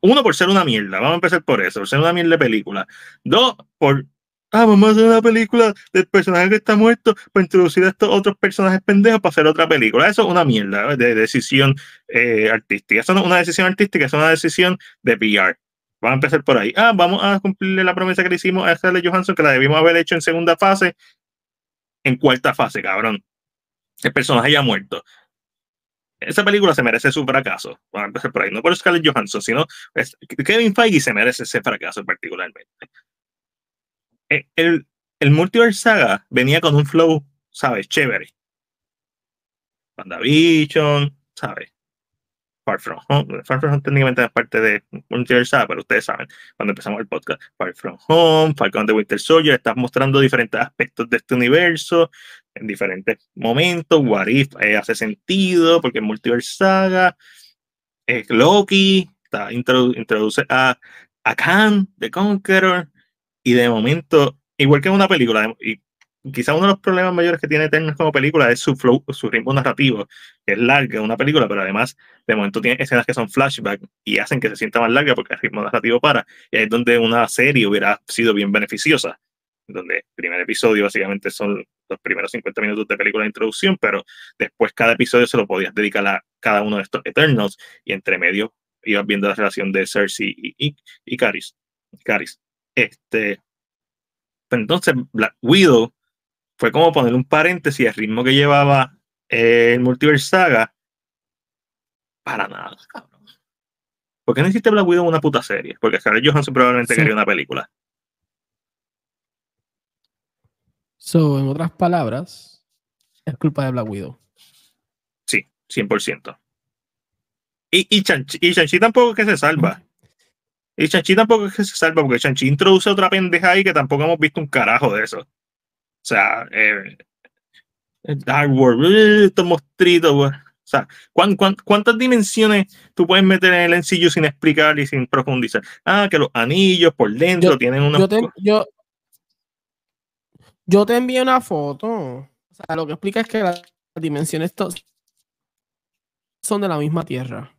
Uno, por ser una mierda. Vamos a empezar por eso, por ser una mierda de película. Dos, por. Ah, vamos a hacer una película del personaje que está muerto para introducir a estos otros personajes pendejos para hacer otra película. Eso es una mierda de decisión eh, artística. Eso no es una decisión artística, es una decisión de PR. Vamos a empezar por ahí. Ah, vamos a cumplirle la promesa que le hicimos a Scarlett Johansson, que la debimos haber hecho en segunda fase, en cuarta fase, cabrón. El personaje ya muerto esa película se merece su fracaso. Vamos a empezar por ahí, no por Scarlett Johansson, sino pues, Kevin Feige se merece ese fracaso particularmente. E, el, el Multiverse Saga venía con un flow, ¿sabes? Chévere. WandaVision, ¿sabes? Far From Home. Far From Home técnicamente es parte de Multiverse Saga, pero ustedes saben, cuando empezamos el podcast, Far From Home, Falcon de Winter Soldier, estás mostrando diferentes aspectos de este universo, en diferentes momentos. What eh, hace sentido porque es Multiverse Saga. Loki está, introduce a, a Khan, The Conqueror. Y de momento, igual que en una película, y quizá uno de los problemas mayores que tiene Eternos como película es su su ritmo narrativo, que es larga una película, pero además de momento tiene escenas que son flashback y hacen que se sienta más larga porque el ritmo narrativo para. Y ahí es donde una serie hubiera sido bien beneficiosa donde el primer episodio básicamente son los primeros 50 minutos de película de introducción, pero después cada episodio se lo podías dedicar a cada uno de estos Eternos y entre medio ibas viendo la relación de Cersei y, Caris. Este, pues entonces, Black Widow fue como poner un paréntesis al ritmo que llevaba eh, el Multiverse Saga. Para nada, cabrón. ¿Por qué no hiciste Black Widow en una puta serie? Porque Scarlett Johansson probablemente quería una película. So, en otras palabras, es culpa de Black Widow. Sí, 100%. Y, y, Chanchi, tampoco es que se salva. Y Chanchi tampoco es que se salva, porque Chanchi introduce otra pendeja ahí que tampoco hemos visto un carajo de eso. O sea, eh, Dark World, eh, estos pues. O sea, cuántas dimensiones tú puedes meter en el ensillo sin explicar y sin profundizar? Ah, que los anillos por dentro tienen una. Yo, yo te envié una foto. O sea, lo que explica es que las dimensiones son de la misma Tierra.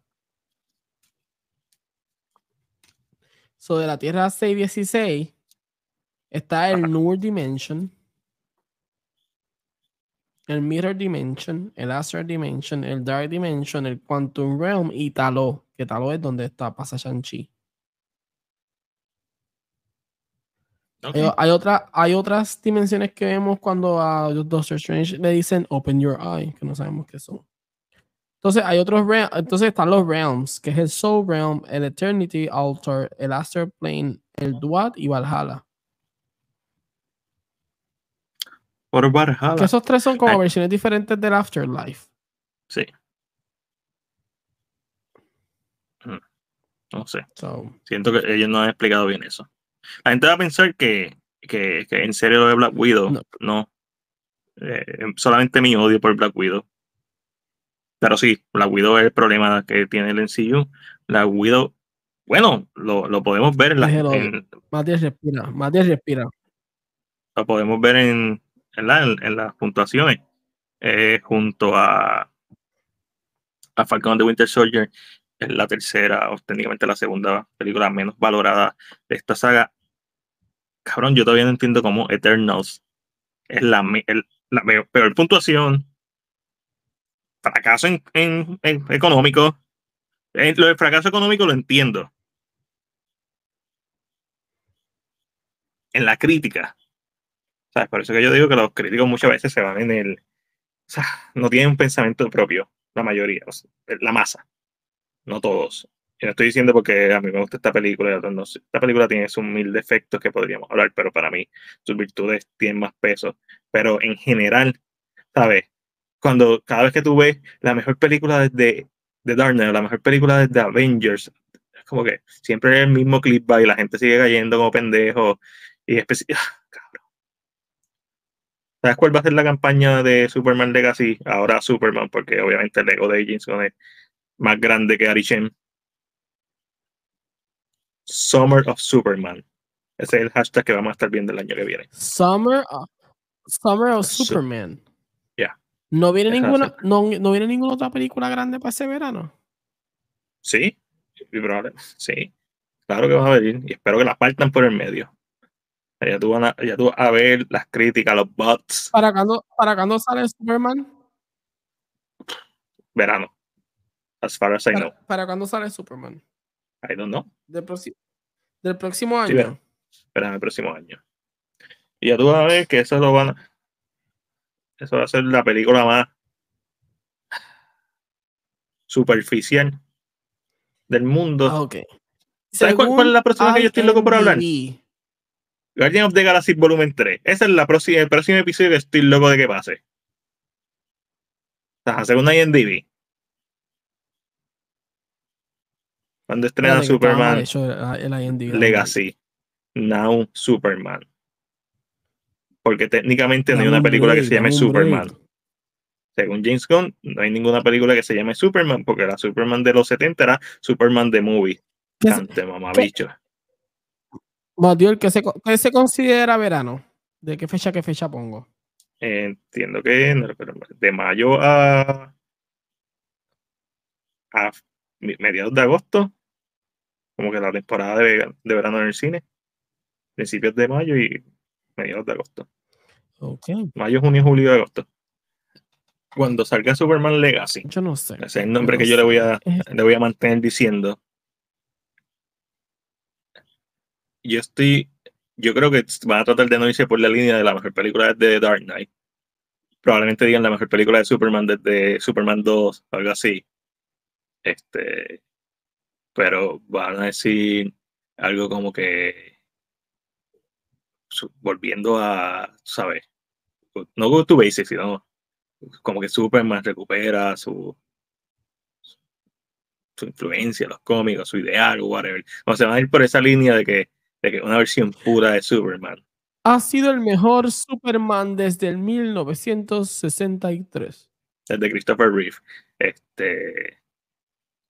So, de la Tierra 616 está el Noor Dimension, el Mirror Dimension, el Astral Dimension, el Dark Dimension, el Quantum Realm y Taló, que Taló es donde está, pasa Shang-Chi. Eh, hay, hay otras dimensiones que vemos cuando a Doctor Strange le dicen open your eye, que no sabemos qué son. Entonces hay otros entonces están los realms, que es el Soul Realm, el Eternity Altar, el Astral Plane, el Duat y Valhalla. Por Valhalla. esos tres son como versiones diferentes del Afterlife. Sí. Mm, no sé. Siento que ellos no han explicado bien eso. La gente va a pensar que, en serio lo de Black Widow. No. Eh, solamente mi odio por Black Widow. Pero sí, Black Widow es el problema que tiene el MCU Black Widow, bueno, lo, podemos ver en la. En, Matías respira, Matías respira. Lo podemos ver en, en, las puntuaciones. Eh, junto a, a Falcon de Winter Soldier, es la tercera, o técnicamente la segunda película menos valorada de esta saga, cabrón, yo todavía no entiendo cómo Eternals es la, peor puntuación, fracaso en, en, económico. El lo del fracaso económico lo entiendo. En la crítica. ¿Sabes? Por eso que yo digo que los críticos muchas veces se van en el. O sea, no tienen un pensamiento propio, la mayoría, la masa. No todos. Y no estoy diciendo porque a mí me gusta esta película, esta película tiene sus mil defectos que podríamos hablar, pero para mí sus virtudes tienen más peso. Pero en general, ¿sabes? Cuando cada vez que tú ves la mejor película desde de o la mejor película desde Avengers, es como que siempre es el mismo clip y la gente sigue cayendo como pendejo. Y es ah, ¿Sabes cuál va a ser la campaña de Superman Legacy? Ahora Superman, porque obviamente el ego de James es más grande que Ari Summer of Superman. Ese es el hashtag que vamos a estar viendo el año que viene. Summer of, Summer of Superman. Ya. ¿No viene, ninguna, no, viene ninguna otra película grande para ese verano? Sí, sí. Claro que van a venir y espero que la partan por el medio. Ya tú, vas a ver las críticas, los bots. ¿Para cuándo, para cuando sale Superman? Verano. As far as I ¿Para, para cuándo sale Superman? I don't know. Del, del próximo año. Espera, bueno, el próximo año. Y ya tú vas a ver que eso lo van a. Eso va a ser la película más superficial del mundo. Ah, ¿Sabes cuál, es la próxima que yo estoy loco por hablar? E. Guardian of the Galaxy Volumen 3. Ese es la el próximo episodio que estoy loco de que pase. O sea, según IMDb. E. Cuando estrena Superman Legacy, Now Superman. Porque técnicamente no hay una película que se llame Superman. Según James Gunn, no hay ninguna película que se llame Superman, porque la Superman de los 70 era Superman de Movie. Cante, mamá, ¿Qué? bicho. ¿qué se, considera verano? ¿De qué fecha qué fecha pongo? Entiendo que de mayo a, a mediados de agosto como que la temporada de, verano en el cine, principios de mayo y mediados de agosto. Okay. Mayo, junio, julio, y agosto. Cuando salga Superman Legacy. Yo no sé. Ese es el nombre que yo le voy, a, le voy a mantener diciendo. Yo estoy. Yo creo que van a tratar de no irse por la línea de la mejor película de Dark Knight. Probablemente digan la mejor película de Superman desde Superman 2, algo así. Este pero van a decir algo como que volviendo a, ¿sabes? No go to basics, sino como que Superman recupera su, su influencia, los cómicos, su ideal, whatever. O sea, van a ir por esa línea de que, de que una versión pura de Superman. Ha sido el mejor Superman desde el 1963. Desde Christopher Reeve. Este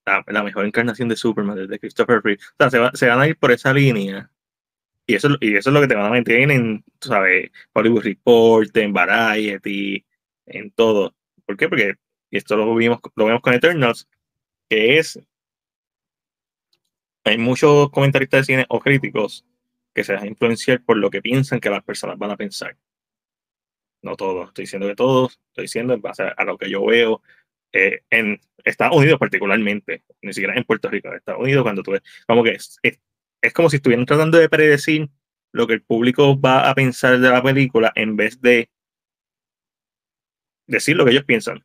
la, mejor encarnación de Superman, de Christopher Reeve. O sea, se, van a ir por esa línea. Y eso, y eso es lo que te van a meter en, ¿sabes? Hollywood Report, en Variety, en todo. ¿Por qué? Porque esto lo vimos, lo vemos con Eternals, que es. Hay muchos comentaristas de cine o críticos que se dejan influenciar por lo que piensan que las personas van a pensar. No todos, estoy diciendo que todos, estoy diciendo en base a lo que yo veo, eh, en Estados Unidos particularmente, ni siquiera en Puerto Rico, en Estados Unidos, cuando tú ves, como que es, es, como si estuvieran tratando de predecir lo que el público va a pensar de la película en vez de decir lo que ellos piensan.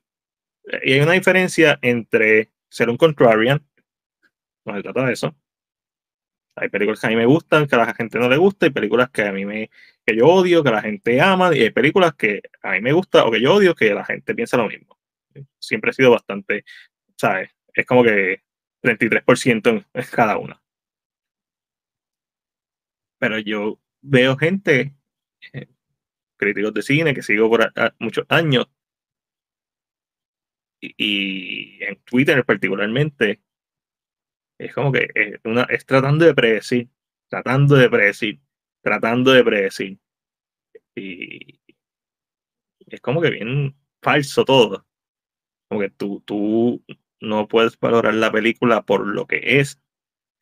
Y hay una diferencia entre ser un contrarian, no se trata de eso. Hay películas que a mí me gustan, que a la gente no le gusta, y películas que a mí me, que yo odio, que la gente ama, y hay películas que a mí me gusta o que yo odio, que la gente piensa lo mismo siempre ha sido bastante, ¿sabes? Es como que 33% en cada una. Pero yo veo gente, eh, críticos de cine que sigo por muchos años, y, en Twitter particularmente, es como que eh, es tratando de predecir, tratando de predecir, tratando de predecir. Y es como que bien falso todo. Como que tú, tú no puedes valorar la película por lo que es,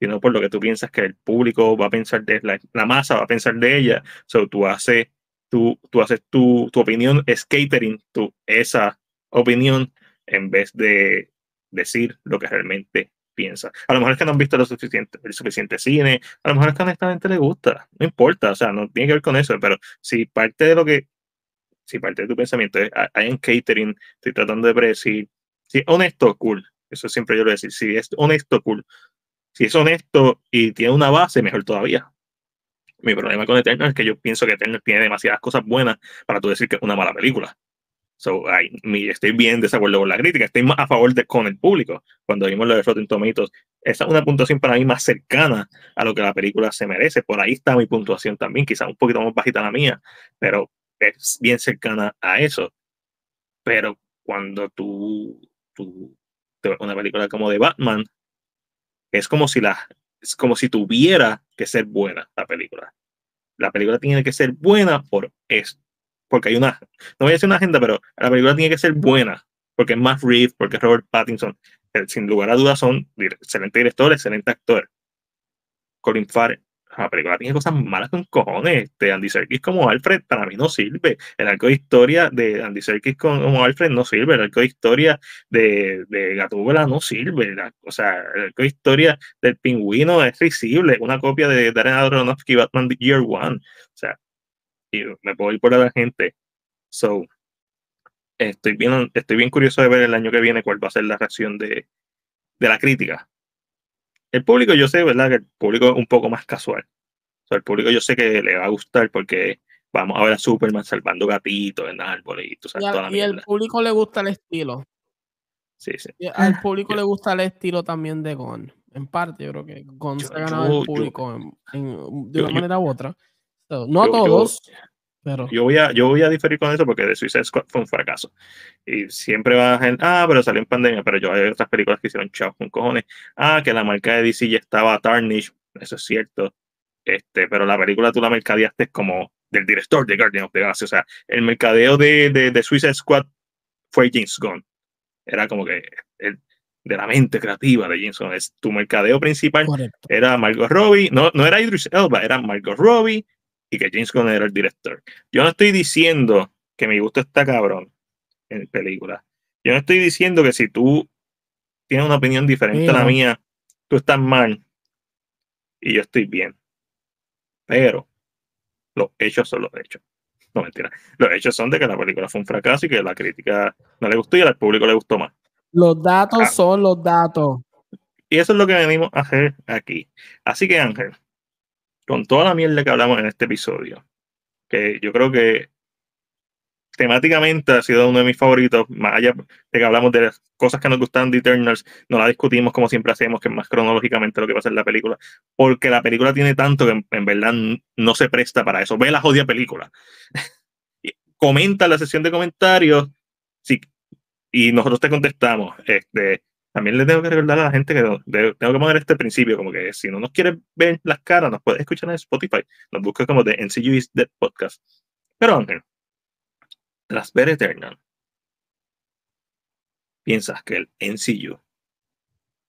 sino por lo que tú piensas que el público va a pensar de la, masa, va a pensar de ella. o tú haces, tú, tú haces tu, tu opinión, es catering, esa opinión, en vez de decir lo que realmente piensa. A lo mejor es que no han visto lo suficiente, el suficiente cine, a lo mejor es que honestamente le gusta, no importa, o sea, no tiene que ver con eso, pero si parte de lo que si parte de tu pensamiento es, ah, hay en catering, estoy tratando de predecir, si es honesto, cool, eso siempre yo lo voy decir, si es honesto, cool, si es honesto y tiene una base, mejor todavía. Mi problema con Eternal es que yo pienso que Eternal tiene demasiadas cosas buenas para tú decir que es una mala película. So, estoy bien desacuerdo con la crítica, estoy más a favor de, con el público. Cuando vimos lo de Rotten Tomatoes, esa es una puntuación para mí más cercana a lo que la película se merece. Por ahí está mi puntuación también, quizás un poquito más bajita la mía, pero es bien cercana a eso. Pero cuando tú, tú una película como de Batman, es como si la, es como si tuviera que ser buena la película. La película tiene que ser buena por esto. Porque hay una, no voy a decir una agenda, pero la película tiene que ser buena. Porque es Matt Reeves, porque Robert Pattinson. Eh, sin lugar a dudas son excelente director, excelente actor. Colin Farrell la película tiene cosas malas con cojones. Este, Andy Serkis como Alfred para mí no sirve. El arco de historia de Andy Serkis como Alfred no sirve. El arco de historia de, de Gatúbela no sirve. o sea, el arco de historia del pingüino es risible. Una copia de Darren Aronofsky Batman Year One. O sea, me puedo ir por la gente. So, estoy bien, estoy bien curioso de ver el año que viene cuál va a ser la reacción de, de la crítica el público, yo sé, ¿verdad? Que el público es un poco más casual. O sea, el público yo sé que le va a gustar porque vamos a ver a Superman salvando gatitos en árboles y tú sabes, y, y al público le gusta el estilo. Sí, sí. al ah, público le gusta el estilo también de Gon. En parte, yo creo que Gon se ha ganado el público de una manera u otra. No a todos, yo, voy a, yo voy a diferir con eso porque The Suicide Squad fue un fracaso. Y siempre va ah, pero salió en pandemia, pero yo hay otras películas que hicieron chavos con cojones. Ah, que la marca de DC ya estaba Tarnish, eso es cierto. Este, pero la película tú la mercadeaste como del director de Guardian of the Galaxy. O sea, el mercadeo de, de, de Suicide Squad fue James Gunn. Era como que el, de la mente creativa de James Gunn. Es, tu mercadeo principal era Margot Robbie. No, no era Idris Elba, era Margot Robbie, que James Gunn era el director. Yo no estoy diciendo que mi gusto está cabrón en película Yo no estoy diciendo que si tú tienes una opinión diferente a la mía, tú estás mal y yo estoy bien. Pero los hechos son los hechos. No mentira. Los hechos son de que la película fue un fracaso y que la crítica no le gustó y al público le gustó más. Los datos ah. son los datos. Y eso es lo que venimos a hacer aquí. Así que Ángel, con toda la mierda que hablamos en este episodio, que yo creo que temáticamente ha sido uno de mis favoritos, más allá de que hablamos de las cosas que nos gustan de Eternals, no la discutimos como siempre hacemos, que es más cronológicamente lo que pasa en la película, porque la película tiene tanto que en, verdad no se presta para eso. Ve la jodida película. Comenta la sesión de comentarios y nosotros te contestamos. Este, también le tengo que recordar a la gente que tengo que poner este principio, como que si no nos quieres ver las caras, nos puedes escuchar en Spotify. Nos buscas como de NCU is the Podcast. Pero Ángel, tras ver Eternal, piensas que el NCU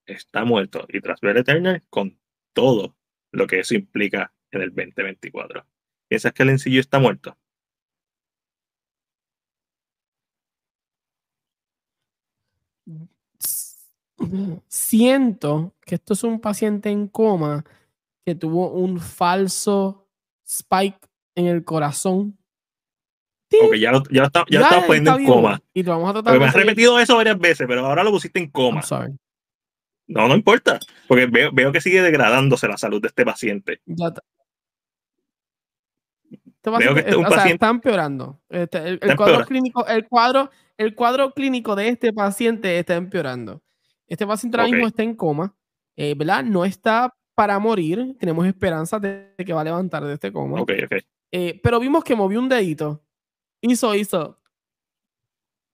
está muerto y tras ver Eternal con todo lo que eso implica en el 2024. ¿Piensas que el NCU está muerto? siento que esto es un paciente en coma que tuvo un falso spike en el corazón. Porque ya lo, ya está, poniendo en coma. me has repetido eso varias veces, pero ahora lo pusiste en coma. No, no importa. Porque veo, que sigue degradándose la salud de este paciente. está. Este veo que este un está empeorando. Este, el, clínico, el, cuadro, el cuadro clínico de este paciente está empeorando. Este paciente mismo está en coma, eh, ¿verdad? No está para morir. Tenemos esperanza de, que va a levantar de este coma. Eh, pero vimos que movió un dedito. Hizo, hizo.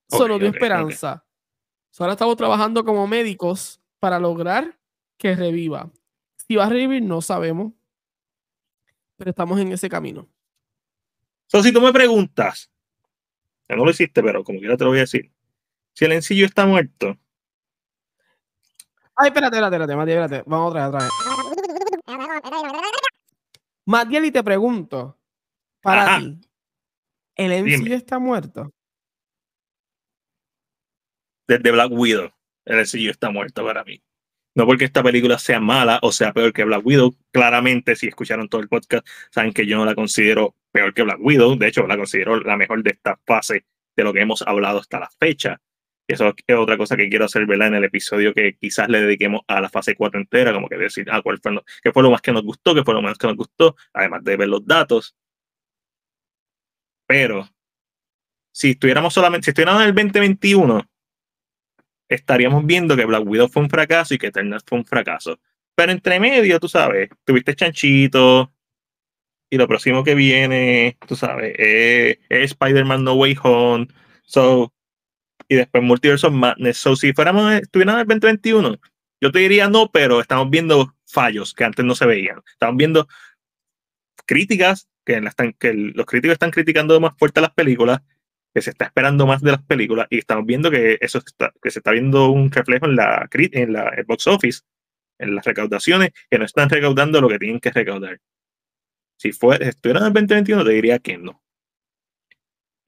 Solo dio esperanza. ahora estamos trabajando como médicos para lograr que reviva. Si va a revivir, no sabemos. Pero estamos en ese camino. So, si tú me preguntas, ya no lo hiciste, pero como quiera te lo voy a decir. Si el encillo está muerto, Ay, espérate, espérate, espérate, espérate. Vamos otra vez, otra vez. Matiel, y te pregunto, para ti, ¿el MCU está muerto? Desde Black Widow, el MCU está muerto para mí. No porque esta película sea mala o sea peor que Black Widow. Claramente, si escucharon todo el podcast, saben que yo no la considero peor que Black Widow. De hecho, la considero la mejor de esta fase de lo que hemos hablado hasta la fecha. Eso es otra cosa que quiero hacer, ¿verdad? En el episodio que quizás le dediquemos a la fase 4 entera, como que decir, ah, fue, qué fue lo más que nos gustó, qué fue lo menos que nos gustó, además de ver los datos. Pero si estuviéramos solamente, si estuviéramos en el 2021, estaríamos viendo que Black Widow fue un fracaso y que Eternals fue un fracaso. Pero entre medio, tú sabes, tuviste Chanchito, y lo próximo que viene, tú sabes, es Spider-Man No Way Home. So, y después Multiverse of Madness. si fuéramos, estuviéramos en el 2021, yo te diría no, pero estamos viendo fallos que antes no se veían. Estamos viendo críticas que, están, que los críticos están criticando más fuerte las películas, que se está esperando más de las películas y estamos viendo que eso que se está viendo un reflejo en la en la el box office, en las recaudaciones, que no están recaudando lo que tienen que recaudar. Si fuera, en el 2021, te diría que no.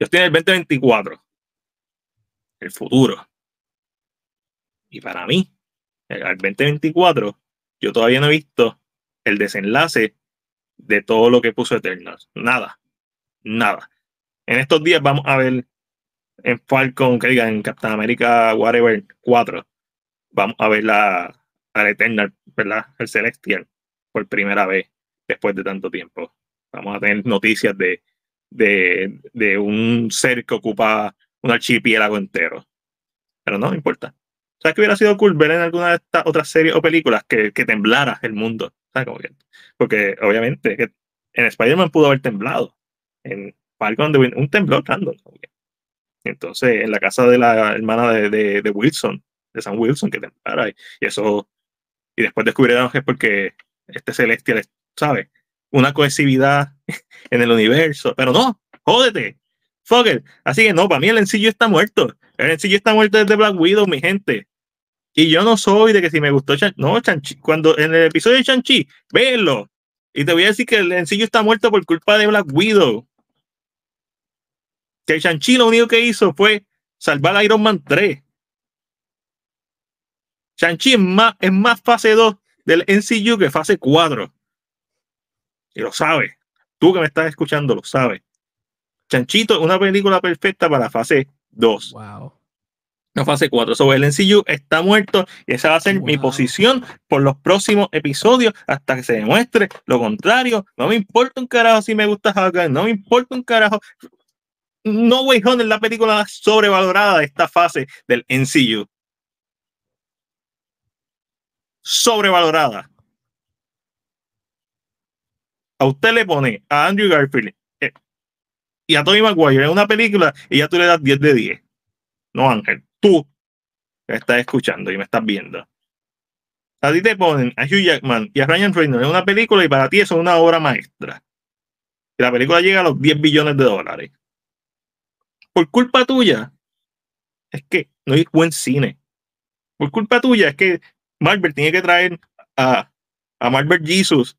Yo estoy en el 2024 el futuro. Y para mí, al 2024, yo todavía no he visto el desenlace de todo lo que puso Eternals. Nada, nada. En estos días vamos a ver en Falcon, que digan, en Captain America, whatever, 4, vamos a ver la, al Eternal, ¿verdad? El Celestial, por primera vez después de tanto tiempo. Vamos a tener noticias de, de, de un ser que ocupa un archipiélago entero. Pero no, importa. ¿Sabes que hubiera sido cool ver en alguna de estas otras series o películas que, que temblara el mundo? ¿Sabes cómo que? Porque obviamente en Spider-Man pudo haber temblado. En Falcon un temblor random. Entonces, en la casa de la hermana de, de, Wilson, de Sam Wilson, que temblara. Y, y eso. Y después descubrieron que es porque este Celestial, ¿sabes? Una cohesividad en el universo. Pero no, jódete. Así que no, para mí el sencillo está muerto. El sencillo está muerto desde Black Widow, mi gente. Y yo no soy de que si me gustó No, Chanchi. Cuando en el episodio de Chanchi, véanlo. Y te voy a decir que el sencillo está muerto por culpa de Black Widow. Que Chanchi lo único que hizo fue salvar a Iron Man 3. Chanchi es más, es más fase 2 del NCU que fase 4. Y lo sabe. Tú que me estás escuchando lo sabes. Chanchito, una película perfecta para fase 2. Wow. No fase 4. Sobre el NCU está muerto y esa va a ser mi posición por los próximos episodios hasta que se demuestre lo contrario. No me importa un carajo si me gusta Hawkeye, no me importa un carajo. No Way Home la película sobrevalorada de esta fase del NCU. Sobrevalorada. A usted le pone a Andrew Garfield y a Tommy McGuire en una película y ya tú le das 10 de 10. No, Ángel, tú me estás escuchando y me estás viendo. A ti te ponen a Hugh Jackman y a Ryan Reynolds en una película y para ti es una obra maestra. Y la película llega a los 10 billones de dólares. Por culpa tuya es que no es buen cine. Por culpa tuya es que Marvel tiene que traer a, a Marvel Jesus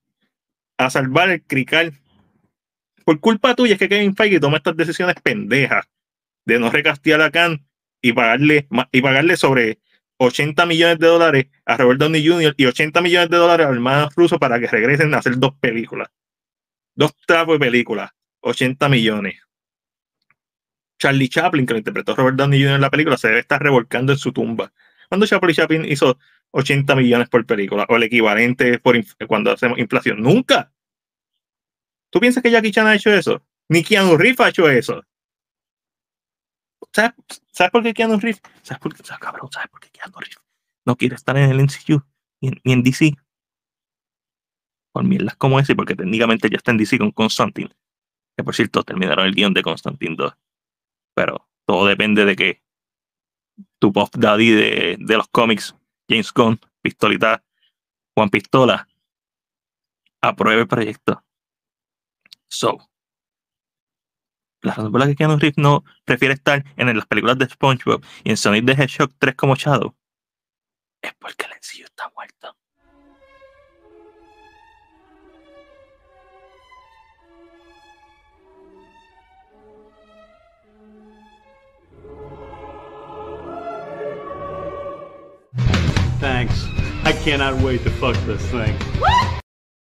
a salvar el crical por culpa tuya es que Kevin Feige toma estas decisiones pendejas de no recastear a Khan y pagarle, y pagarle sobre 80 millones de dólares a Robert Downey Jr. y 80 millones de dólares a hermanos rusos para que regresen a hacer dos películas. Dos trapos de películas. 80 millones. Charlie Chaplin, que lo interpretó Robert Downey Jr. en la película, se debe estar revolcando en su tumba. Cuando Charlie Chaplin hizo 80 millones por película, o el equivalente cuando hacemos inflación, nunca. ¿Tú piensas que Jackie Chan ha hecho eso? Ni Keanu Reeves ha hecho eso. ¿Sabes, por qué Keanu Reeves? ¿Sabes por qué? O sea, cabrón, ¿sabes por qué Keanu Reeves no quiere estar en el MCU ni en, DC? Por mierdas como ese, porque técnicamente ya está en DC con Constantine. Que por cierto, terminaron el guión de Constantine 2. Pero todo depende de que tu pop daddy de, de los cómics, James Gunn, pistolita, Juan Pistola, apruebe el proyecto. So, la razón por la que Keanu Reeves no prefiere estar en las películas de SpongeBob y en Sonic the Hedgehog 3 como Shadow es porque el ensillo está muerto. Thanks. I cannot wait to fuck this thing.